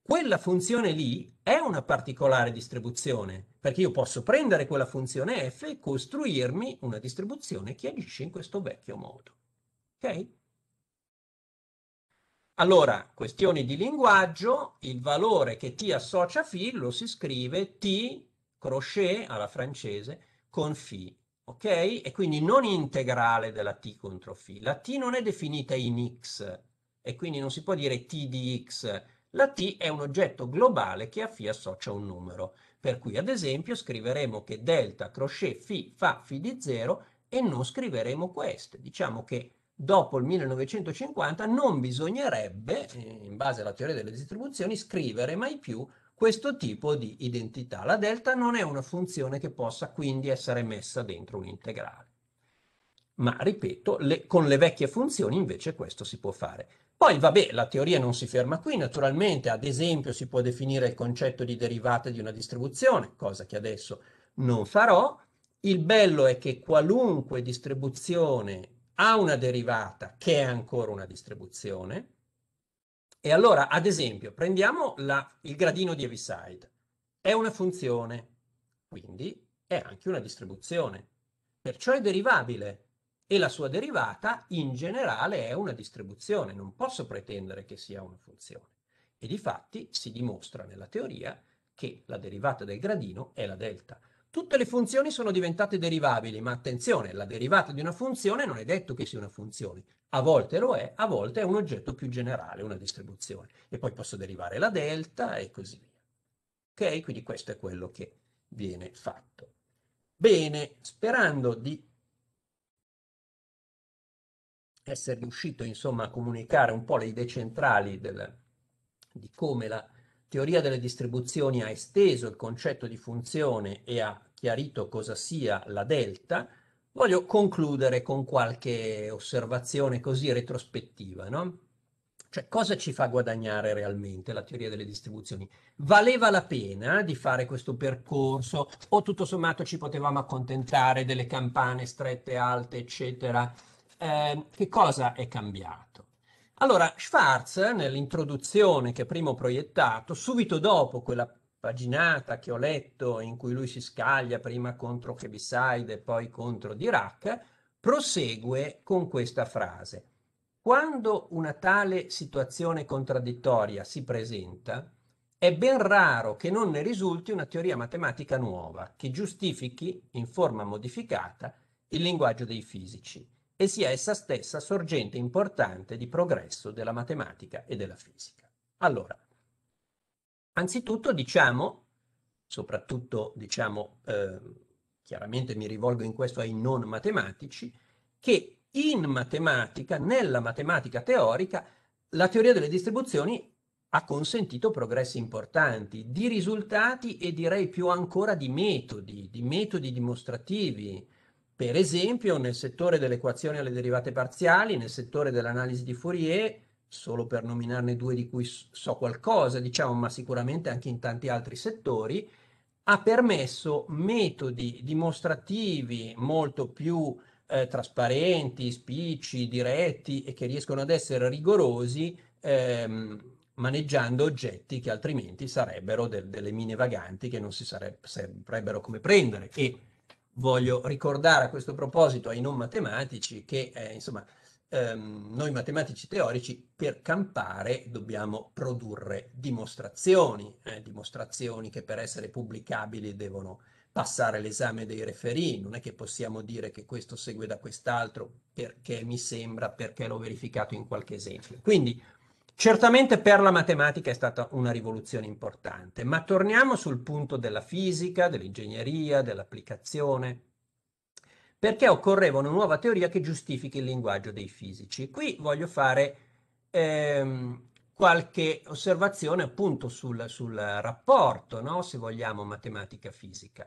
quella funzione lì è una particolare distribuzione, perché io posso prendere quella funzione f e costruirmi una distribuzione che agisce in questo vecchio modo. Okay? Allora, questioni di linguaggio, il valore che t associa a fi lo si scrive t crochet alla francese con fi, ok? E quindi non integrale della t contro fi. La t non è definita in x e quindi non si può dire t di x. La t è un oggetto globale che a fi associa un numero. Per cui, ad esempio, scriveremo che delta crochet fi fa fi di 0 e non scriveremo questo. Diciamo che dopo il 1950 non bisognerebbe, eh, in base alla teoria delle distribuzioni, scrivere mai più questo tipo di identità. La delta non è una funzione che possa quindi essere messa dentro un integrale. Ma ripeto, le, con le vecchie funzioni invece questo si può fare. Poi, vabbè, la teoria non si ferma qui, naturalmente, ad esempio si può definire il concetto di derivata di una distribuzione, cosa che adesso non farò. Il bello è che qualunque distribuzione ha una derivata che è ancora una distribuzione. E allora, ad esempio, prendiamo la, il gradino di Heaviside. È una funzione, quindi è anche una distribuzione. Perciò è derivabile e la sua derivata in generale è una distribuzione. Non posso pretendere che sia una funzione. E di fatti si dimostra nella teoria che la derivata del gradino è la delta. Tutte le funzioni sono diventate derivabili, ma attenzione, la derivata di una funzione non è detto che sia una funzione. A volte lo è, a volte è un oggetto più generale, una distribuzione. E poi posso derivare la delta e così via. Ok? Quindi questo è quello che viene fatto. Bene, sperando di essere riuscito insomma a comunicare un po' le idee centrali del, di come la teoria delle distribuzioni ha esteso il concetto di funzione e ha chiarito cosa sia la delta, voglio concludere con qualche osservazione così retrospettiva, no? Cioè, cosa ci fa guadagnare realmente la teoria delle distribuzioni? Valeva la pena di fare questo percorso o tutto sommato ci potevamo accontentare delle campane strette, alte, eccetera? Eh, che cosa è cambiato? Allora, Schwarz, nell'introduzione che prima ho proiettato, subito dopo quella paginata che ho letto in cui lui si scaglia prima contro Heaviside e poi contro Dirac, prosegue con questa frase. Quando una tale situazione contraddittoria si presenta, è ben raro che non ne risulti una teoria matematica nuova che giustifichi in forma modificata il linguaggio dei fisici e sia essa stessa sorgente importante di progresso della matematica e della fisica. Allora, anzitutto diciamo, soprattutto diciamo, eh, chiaramente mi rivolgo in questo ai non matematici, che in matematica, nella matematica teorica, la teoria delle distribuzioni ha consentito progressi importanti di risultati e direi più ancora di metodi, di metodi dimostrativi, per esempio nel settore delle equazioni alle derivate parziali, nel settore dell'analisi di Fourier, solo per nominarne due di cui so qualcosa, diciamo, ma sicuramente anche in tanti altri settori, ha permesso metodi dimostrativi molto più eh, trasparenti, spicci, diretti e che riescono ad essere rigorosi ehm, maneggiando oggetti che altrimenti sarebbero del, delle mine vaganti che non si sare- sarebbero come prendere. E voglio ricordare a questo proposito ai non matematici che, eh, insomma, ehm, noi matematici teorici per campare dobbiamo produrre dimostrazioni, eh, dimostrazioni che per essere pubblicabili devono passare l'esame dei referì, non è che possiamo dire che questo segue da quest'altro perché mi sembra, perché l'ho verificato in qualche esempio. Quindi Certamente per la matematica è stata una rivoluzione importante, ma torniamo sul punto della fisica, dell'ingegneria, dell'applicazione, perché occorreva una nuova teoria che giustifichi il linguaggio dei fisici. Qui voglio fare ehm, qualche osservazione appunto sul, sul rapporto, no? se vogliamo, matematica-fisica.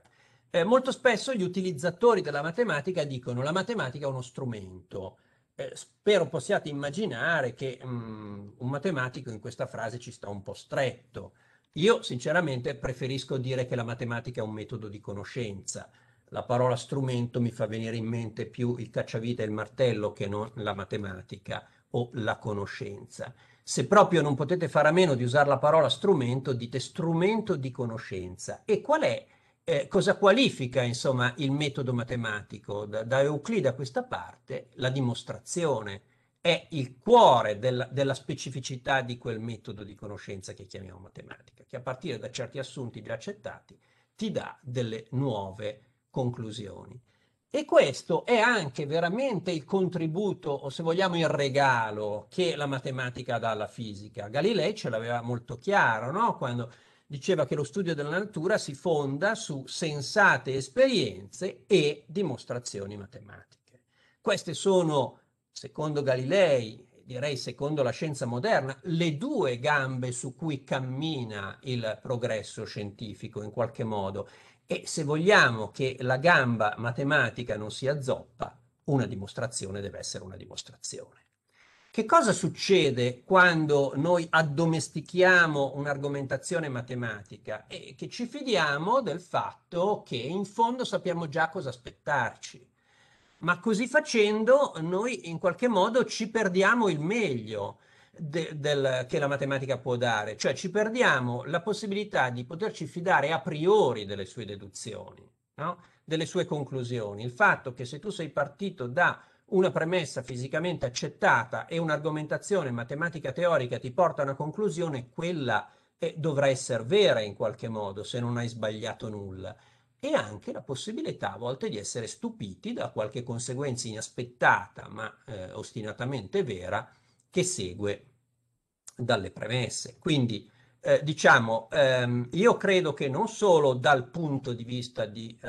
Eh, molto spesso gli utilizzatori della matematica dicono che la matematica è uno strumento, eh, spero possiate immaginare che mh, mm, un matematico in questa frase ci sta un po' stretto. Io sinceramente preferisco dire che la matematica è un metodo di conoscenza. La parola strumento mi fa venire in mente più il cacciavite e il martello che non la matematica o la conoscenza. Se proprio non potete fare a meno di usare la parola strumento, dite strumento di conoscenza. E qual è eh, cosa qualifica insomma, il metodo matematico? Da, da, Euclide a questa parte la dimostrazione è il cuore del, della specificità di quel metodo di conoscenza che chiamiamo matematica, che a partire da certi assunti già accettati ti dà delle nuove conclusioni. E questo è anche veramente il contributo, o se vogliamo il regalo, che la matematica dà alla fisica. Galilei ce l'aveva molto chiaro, no? Quando diceva che lo studio della natura si fonda su sensate esperienze e dimostrazioni matematiche. Queste sono, secondo Galilei, direi secondo la scienza moderna, le due gambe su cui cammina il progresso scientifico in qualche modo. E se vogliamo che la gamba matematica non sia zoppa, una dimostrazione deve essere una dimostrazione. Che cosa succede quando noi addomestichiamo un'argomentazione matematica e che ci fidiamo del fatto che in fondo sappiamo già cosa aspettarci? Ma così facendo noi in qualche modo ci perdiamo il meglio. De, del, che la matematica può dare, cioè ci perdiamo la possibilità di poterci fidare a priori delle sue deduzioni, no? delle sue conclusioni. Il fatto che se tu sei partito da una premessa fisicamente accettata e un'argomentazione matematica teorica ti porta a una conclusione, quella eh, dovrà essere vera in qualche modo se non hai sbagliato nulla. E anche la possibilità a volte di essere stupiti da qualche conseguenza inaspettata ma eh, ostinatamente vera che segue dalle premesse. Quindi eh, diciamo, ehm, io credo che non solo dal punto di vista di, eh,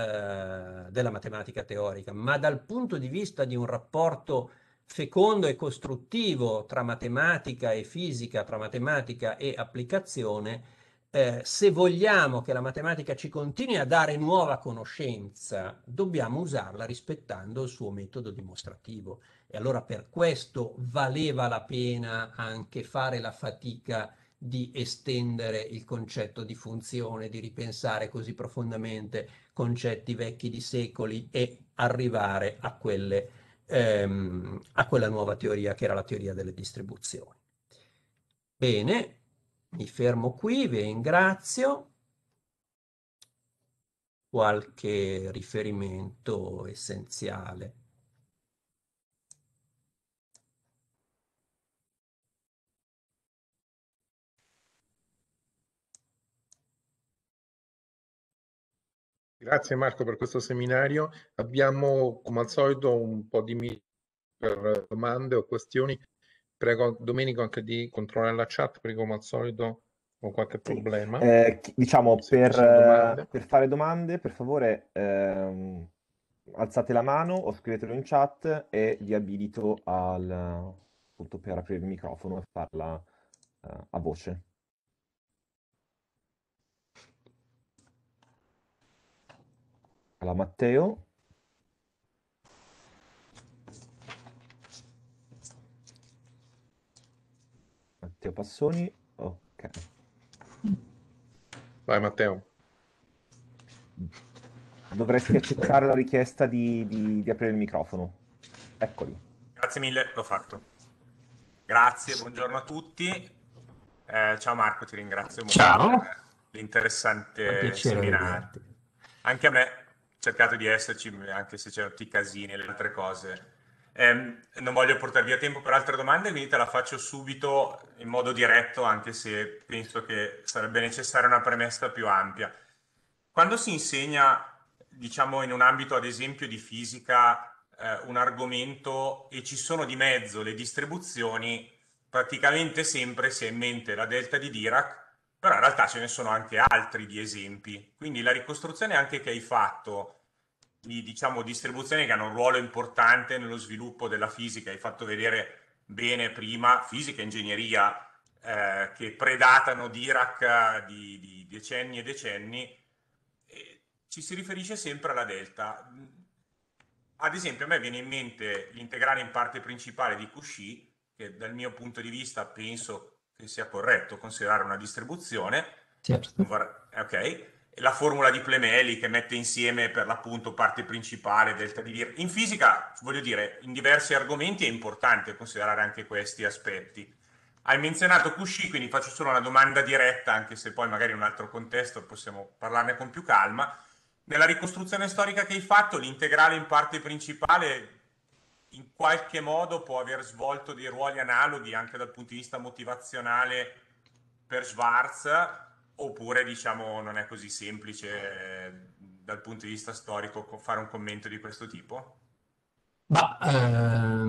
della matematica teorica, ma dal punto di vista di un rapporto fecondo e costruttivo tra matematica e fisica, tra matematica e applicazione, eh, se vogliamo che la matematica ci continui a dare nuova conoscenza, dobbiamo usarla rispettando il suo metodo dimostrativo. E allora per questo valeva la pena anche fare la fatica di estendere il concetto di funzione, di ripensare così profondamente concetti vecchi di secoli e arrivare a, quelle, ehm, a quella nuova teoria che era la teoria delle distribuzioni. Bene, mi fermo qui, vi ringrazio. Qualche riferimento essenziale. Grazie Marco per questo seminario. Abbiamo come al solito un po' di per domande o questioni. Prego Domenico anche di controllare la chat perché come al solito ho qualche problema. Eh, diciamo per, per, fare domande per favore ehm, alzate la mano o scrivetelo in chat e vi abilito al, appunto, per aprire il microfono e farla eh, a voce. alla Matteo. Matteo Passoni, ok. Vai Matteo. Dovresti accettare la richiesta di, di, di aprire il microfono. Eccoli. Grazie mille, l'ho fatto. Grazie, buongiorno a tutti. Eh, ciao Marco, ti ringrazio molto ciao. per l'interessante seminario. Anche a me, cercato di esserci anche se c'erano tutti i casini e le altre cose. Eh, non voglio portare via tempo per altre domande, quindi te la faccio subito in modo diretto, anche se penso che sarebbe necessaria una premessa più ampia. Quando si insegna, diciamo, in un ambito ad esempio di fisica, eh, un argomento e ci sono di mezzo le distribuzioni, praticamente sempre si ha in mente la delta di Dirac però in realtà ce ne sono anche altri di esempi. Quindi la ricostruzione anche che hai fatto di diciamo, distribuzioni che hanno un ruolo importante nello sviluppo della fisica, hai fatto vedere bene prima fisica e ingegneria eh, che predatano Dirac di, di decenni e decenni, e ci si riferisce sempre alla delta. Ad esempio a me viene in mente l'integrale in parte principale di Cauchy, che dal mio punto di vista penso che sia corretto considerare una distribuzione, certo. ok, la formula di Plemeli che mette insieme per l'appunto parte principale, delta di Vir. In fisica, voglio dire, in diversi argomenti è importante considerare anche questi aspetti. Hai menzionato Cusci, quindi faccio solo una domanda diretta, anche se poi magari in un altro contesto possiamo parlarne con più calma. Nella ricostruzione storica che hai fatto, l'integrale in parte principale in qualche modo può aver svolto dei ruoli analoghi anche dal punto di vista motivazionale per Schwarz, oppure diciamo non è così semplice eh, dal punto di vista storico fare un commento di questo tipo? Ma, ehm,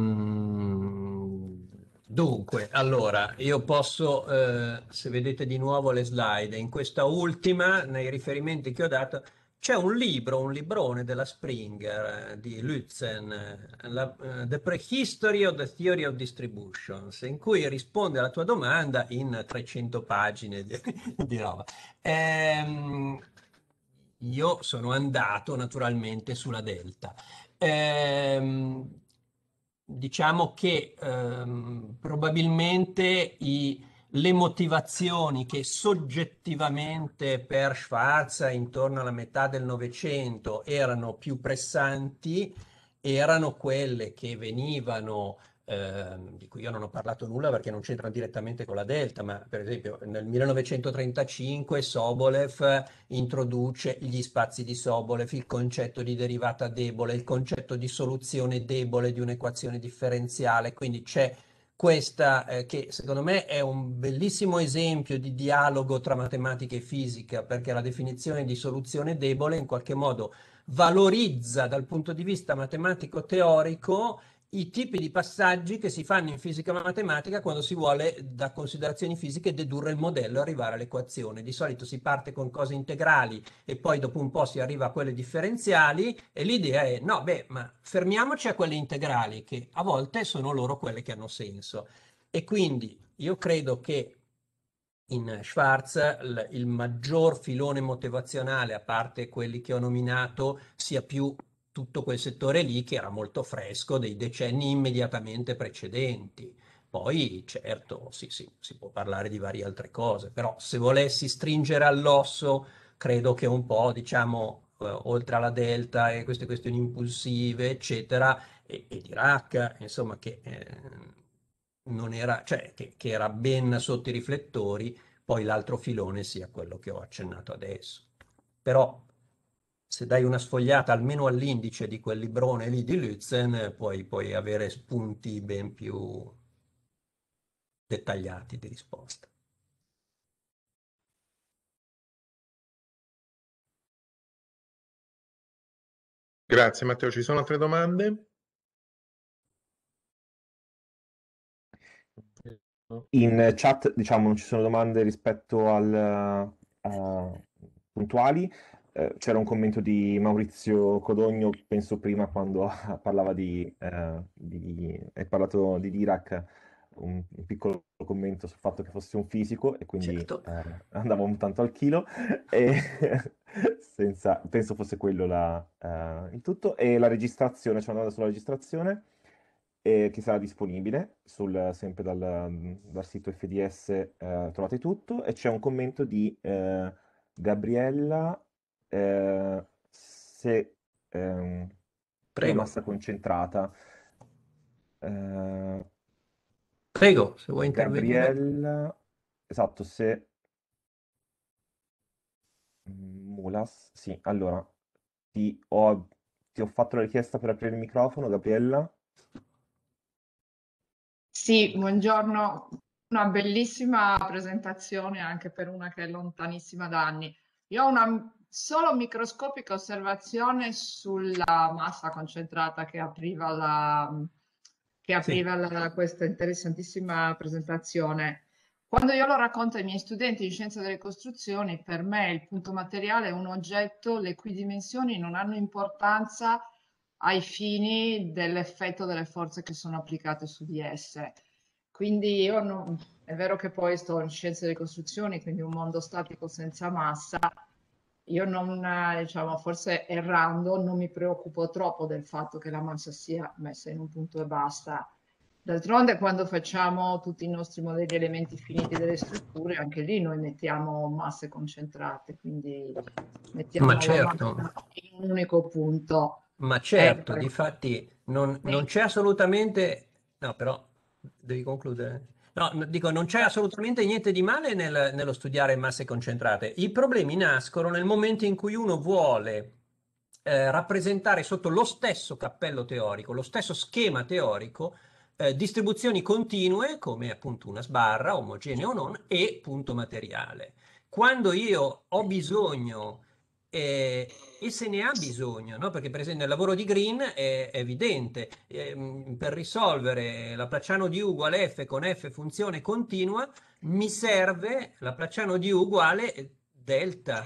dunque, allora, io posso, eh, se vedete di nuovo le slide, in questa ultima, nei riferimenti che ho dato, c'è un libro, un librone della Springer eh, di Lützen, eh, la, uh, The Prehistory of the Theory of Distributions, in cui risponde alla tua domanda in 300 pagine di, (laughs) di roba. Ehm, io sono andato naturalmente sulla Delta. Ehm, diciamo che ehm, probabilmente i le motivazioni che soggettivamente per Schwarz intorno alla metà del Novecento erano più pressanti erano quelle che venivano, eh, di cui io non ho parlato nulla perché non c'entrano direttamente con la Delta, ma per esempio nel 1935 Sobolev introduce gli spazi di Sobolev, il concetto di derivata debole, il concetto di soluzione debole di un'equazione differenziale, quindi c'è questa eh, che secondo me è un bellissimo esempio di dialogo tra matematica e fisica, perché la definizione di soluzione debole in qualche modo valorizza dal punto di vista matematico-teorico i tipi di passaggi che si fanno in fisica matematica quando si vuole da considerazioni fisiche dedurre il modello e arrivare all'equazione. Di solito si parte con cose integrali e poi dopo un po' si arriva a quelle differenziali e l'idea è no, beh, ma fermiamoci a quelle integrali che a volte sono loro quelle che hanno senso. E quindi io credo che in Schwarz il maggior filone motivazionale, a parte quelli che ho nominato, sia più tutto quel settore lì che era molto fresco dei decenni immediatamente precedenti. Poi certo, sì, sì, si può parlare di varie altre cose, però se volessi stringere all'osso, credo che un po', diciamo, eh, oltre alla Delta e queste questioni impulsive, eccetera, e, ed Iraq, insomma, che eh, non era, cioè, che, che era ben sotto i riflettori, poi l'altro filone sia quello che ho accennato adesso. Però se dai una sfogliata almeno all'indice di quel librone lì di Lützen, puoi, puoi avere spunti ben più dettagliati di risposta. Grazie Matteo, ci sono altre domande? In chat diciamo non ci sono domande rispetto al uh, puntuali, eh, c'era un commento di Maurizio Codogno, penso prima, quando (laughs) parlava di, eh, di, hai parlato di Dirac un piccolo commento sul fatto che fosse un fisico e quindi certo. eh, andavo un tanto al chilo e (laughs) senza, penso fosse quello la, uh, il tutto e la registrazione, cioè andata sulla registrazione eh, che sarà disponibile sul, sempre dal, dal sito FDS eh, trovate tutto e c'è un commento di eh, Gabriella Ehm, se ehm, Prego. la massa concentrata... Eh, Prego, se vuoi intervenire. Gabriel, esatto, se... Mulas, sì, allora, ti ho, ti ho fatto la richiesta per aprire il microfono, Gabriella. Sì, buongiorno. Una bellissima presentazione anche per una che è lontanissima da anni. Io ho una solo microscopica osservazione sulla massa concentrata che apriva, la, che apriva sì. la, questa interessantissima presentazione. Quando io lo racconto ai miei studenti di scienza delle costruzioni, per me il punto materiale è un oggetto le cui dimensioni non hanno importanza ai fini dell'effetto delle forze che sono applicate su di esse. Quindi io non, è vero che poi sto in scienza delle costruzioni, quindi un mondo statico senza massa, io non, eh, diciamo, forse errando, non mi preoccupo troppo del fatto che la massa sia messa in un punto e basta. D'altronde quando facciamo tutti i nostri modelli elementi finiti delle strutture, anche lì noi mettiamo masse concentrate, quindi mettiamo certo. in un unico punto. Ma certo, eh, difatti non, non c'è assolutamente... No, però devi concludere. No, dico, non c'è assolutamente niente di male nel, nello studiare masse concentrate. I problemi nascono nel momento in cui uno vuole eh, rappresentare sotto lo stesso cappello teorico, lo stesso schema teorico, eh, distribuzioni continue, come appunto una sbarra, omogenea o non, e punto materiale. Quando io ho bisogno eh, e se ne ha bisogno, no? perché per esempio nel lavoro di Green è, evidente, eh, per risolvere la Placciano di U uguale F con F funzione continua, mi serve la Placciano di U uguale delta,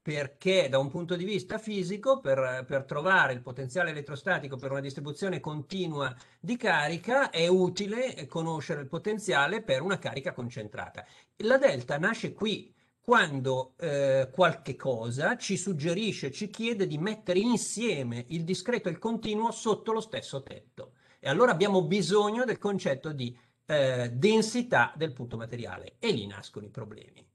perché da un punto di vista fisico, per, per, trovare il potenziale elettrostatico per una distribuzione continua di carica, è utile conoscere il potenziale per una carica concentrata. La delta nasce qui, quando eh, qualche cosa ci suggerisce, ci chiede di mettere insieme il discreto e il continuo sotto lo stesso tetto. E allora abbiamo bisogno del concetto di eh, densità del punto materiale e lì nascono i problemi.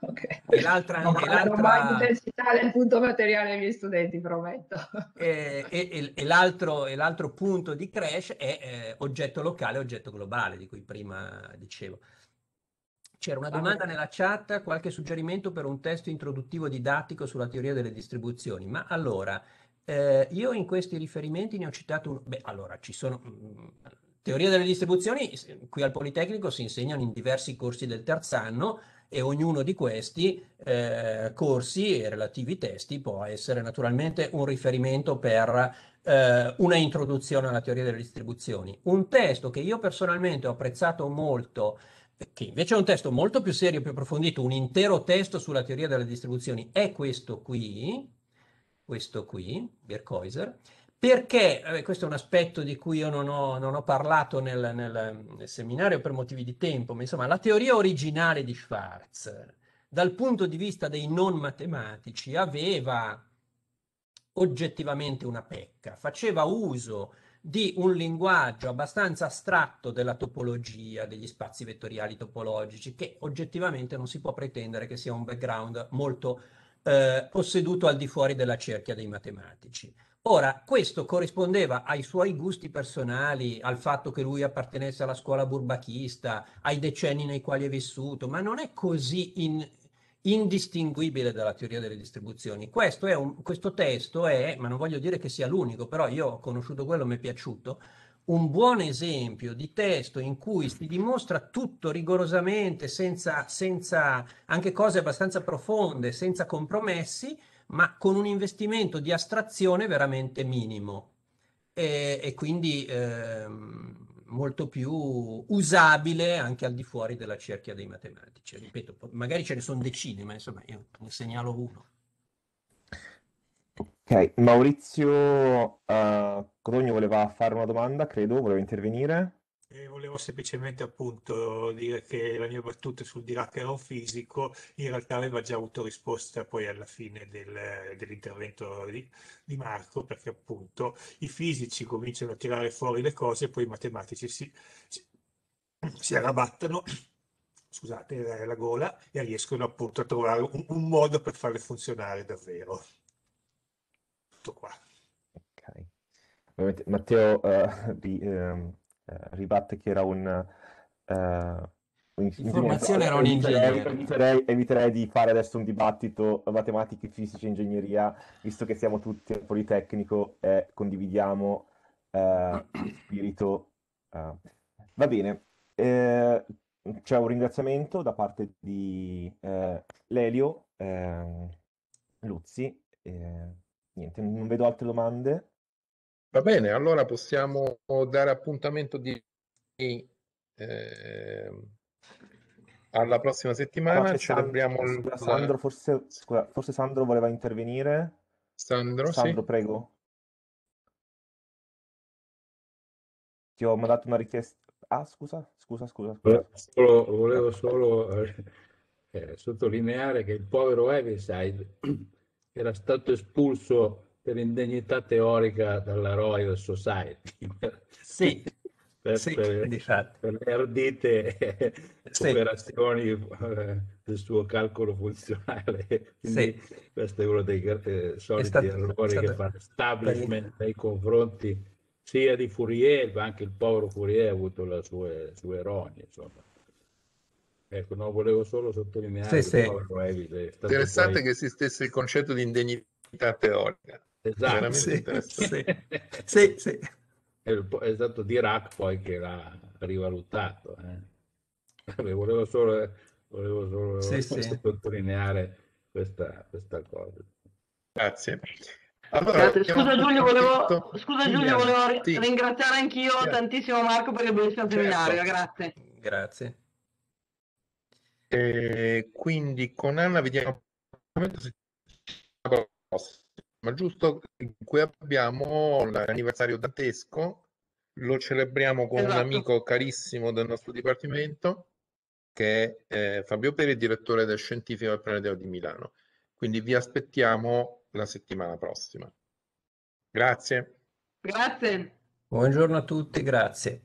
Okay. E l'altra, no, e l'altra... mai intensità del punto materiale ai miei studenti, prometto. Eh, e, e, e l'altro, l'altro, punto di crash è eh, oggetto locale, oggetto globale, di cui prima dicevo. C'era una domanda nella chat, qualche suggerimento per un testo introduttivo didattico sulla teoria delle distribuzioni. Ma allora, eh, io in questi riferimenti ne ho citato uno. Beh, allora, ci sono... Mm, teoria delle distribuzioni, qui al Politecnico si insegnano in diversi corsi del terzo anno e ognuno di questi eh, corsi e relativi testi può essere naturalmente un riferimento per eh, una introduzione alla teoria delle distribuzioni. Un testo che io personalmente ho apprezzato molto che invece è un testo molto più serio, e più approfondito, un intero testo sulla teoria delle distribuzioni, è questo qui, questo qui, Birkhäuser, perché, eh, questo è un aspetto di cui io non ho, non ho parlato nel, nel, nel, seminario per motivi di tempo, ma insomma la teoria originale di Schwarz, dal punto di vista dei non matematici, aveva oggettivamente una pecca, faceva uso di un linguaggio abbastanza astratto della topologia, degli spazi vettoriali topologici, che oggettivamente non si può pretendere che sia un background molto eh, posseduto al di fuori della cerchia dei matematici. Ora, questo corrispondeva ai suoi gusti personali, al fatto che lui appartenesse alla scuola burbachista, ai decenni nei quali è vissuto, ma non è così in, indistinguibile dalla teoria delle distribuzioni. Questo, è un, questo, testo è, ma non voglio dire che sia l'unico, però io ho conosciuto quello, mi è piaciuto, un buon esempio di testo in cui si dimostra tutto rigorosamente, senza, senza anche cose abbastanza profonde, senza compromessi, ma con un investimento di astrazione veramente minimo. E, e quindi... Ehm, molto più usabile anche al di fuori della cerchia dei matematici. Ripeto, magari ce ne sono decine, ma insomma io ne segnalo uno. Ok, Maurizio uh, Codogno voleva fare una domanda, credo, voleva intervenire. Eh, volevo semplicemente appunto dire che la mia battuta sul Dirac era un fisico, in realtà aveva già avuto risposta poi alla fine del, dell'intervento di, di, Marco, perché appunto i fisici cominciano a tirare fuori le cose e poi i matematici si, si, si arrabattano scusate la gola e riescono appunto a trovare un, un modo per farle funzionare davvero. Tutto qua. Ok. Matteo uh, di, um eh, ribatte che era un... L'informazione eh, era un ingegnere. Eviterei, eviterei, di fare adesso un dibattito matematica, fisica, ingegneria, visto che siamo tutti al Politecnico e condividiamo eh, spirito. Eh. Va bene, eh, c'è un ringraziamento da parte di eh, Lelio ehm, Luzzi. Eh, niente, non vedo altre domande. Va bene, allora possiamo dare appuntamento di, eh, alla prossima settimana. Celebriamo Sandro, il... Sandro forse, scusa, forse, Sandro voleva intervenire. Sandro, Sandro sì. prego. Ti ho mandato una richiesta. Ah, scusa, scusa, scusa. scusa. Solo, volevo solo eh, eh, sottolineare che il povero Heaviside (clears throat) era stato espulso per indegnità teorica dalla Royal Society. Sì, (laughs) per, sì, per, per le ardite eh, sì. operazioni del eh, suo calcolo funzionale. Quindi sì. Questo è uno dei eh, soliti stato, errori che fa l'establishment nei confronti sia di Fourier, ma anche il povero Fourier ha avuto le sue, sue rogne, insomma. Ecco, no, volevo solo sottolineare sì, che sì. Povero, Evil, Interessante poi... che esistesse il concetto di indegnità teorica. Esatto. Sì, sì, (laughs) sì, sì. È esatto, Dirac poi che l'ha rivalutato. Eh. Volevo solo, volevo solo sì, (laughs) sottolineare questa, questa cosa. Grazie. Allora, scusa Giulio, volevo, scusa Giulio, volevo sì. ringraziare anch'io sì. tantissimo Marco per il bellissimo certo. seminario, grazie. Grazie. E quindi con Anna vediamo la prossima ma giusto qui abbiamo l'anniversario dantesco, lo celebriamo con esatto. un amico carissimo del nostro dipartimento che è eh, Fabio Peri, direttore del Scientifico del Planeteo di Milano. Quindi vi aspettiamo la settimana prossima. Grazie. Grazie. Buongiorno a tutti, grazie.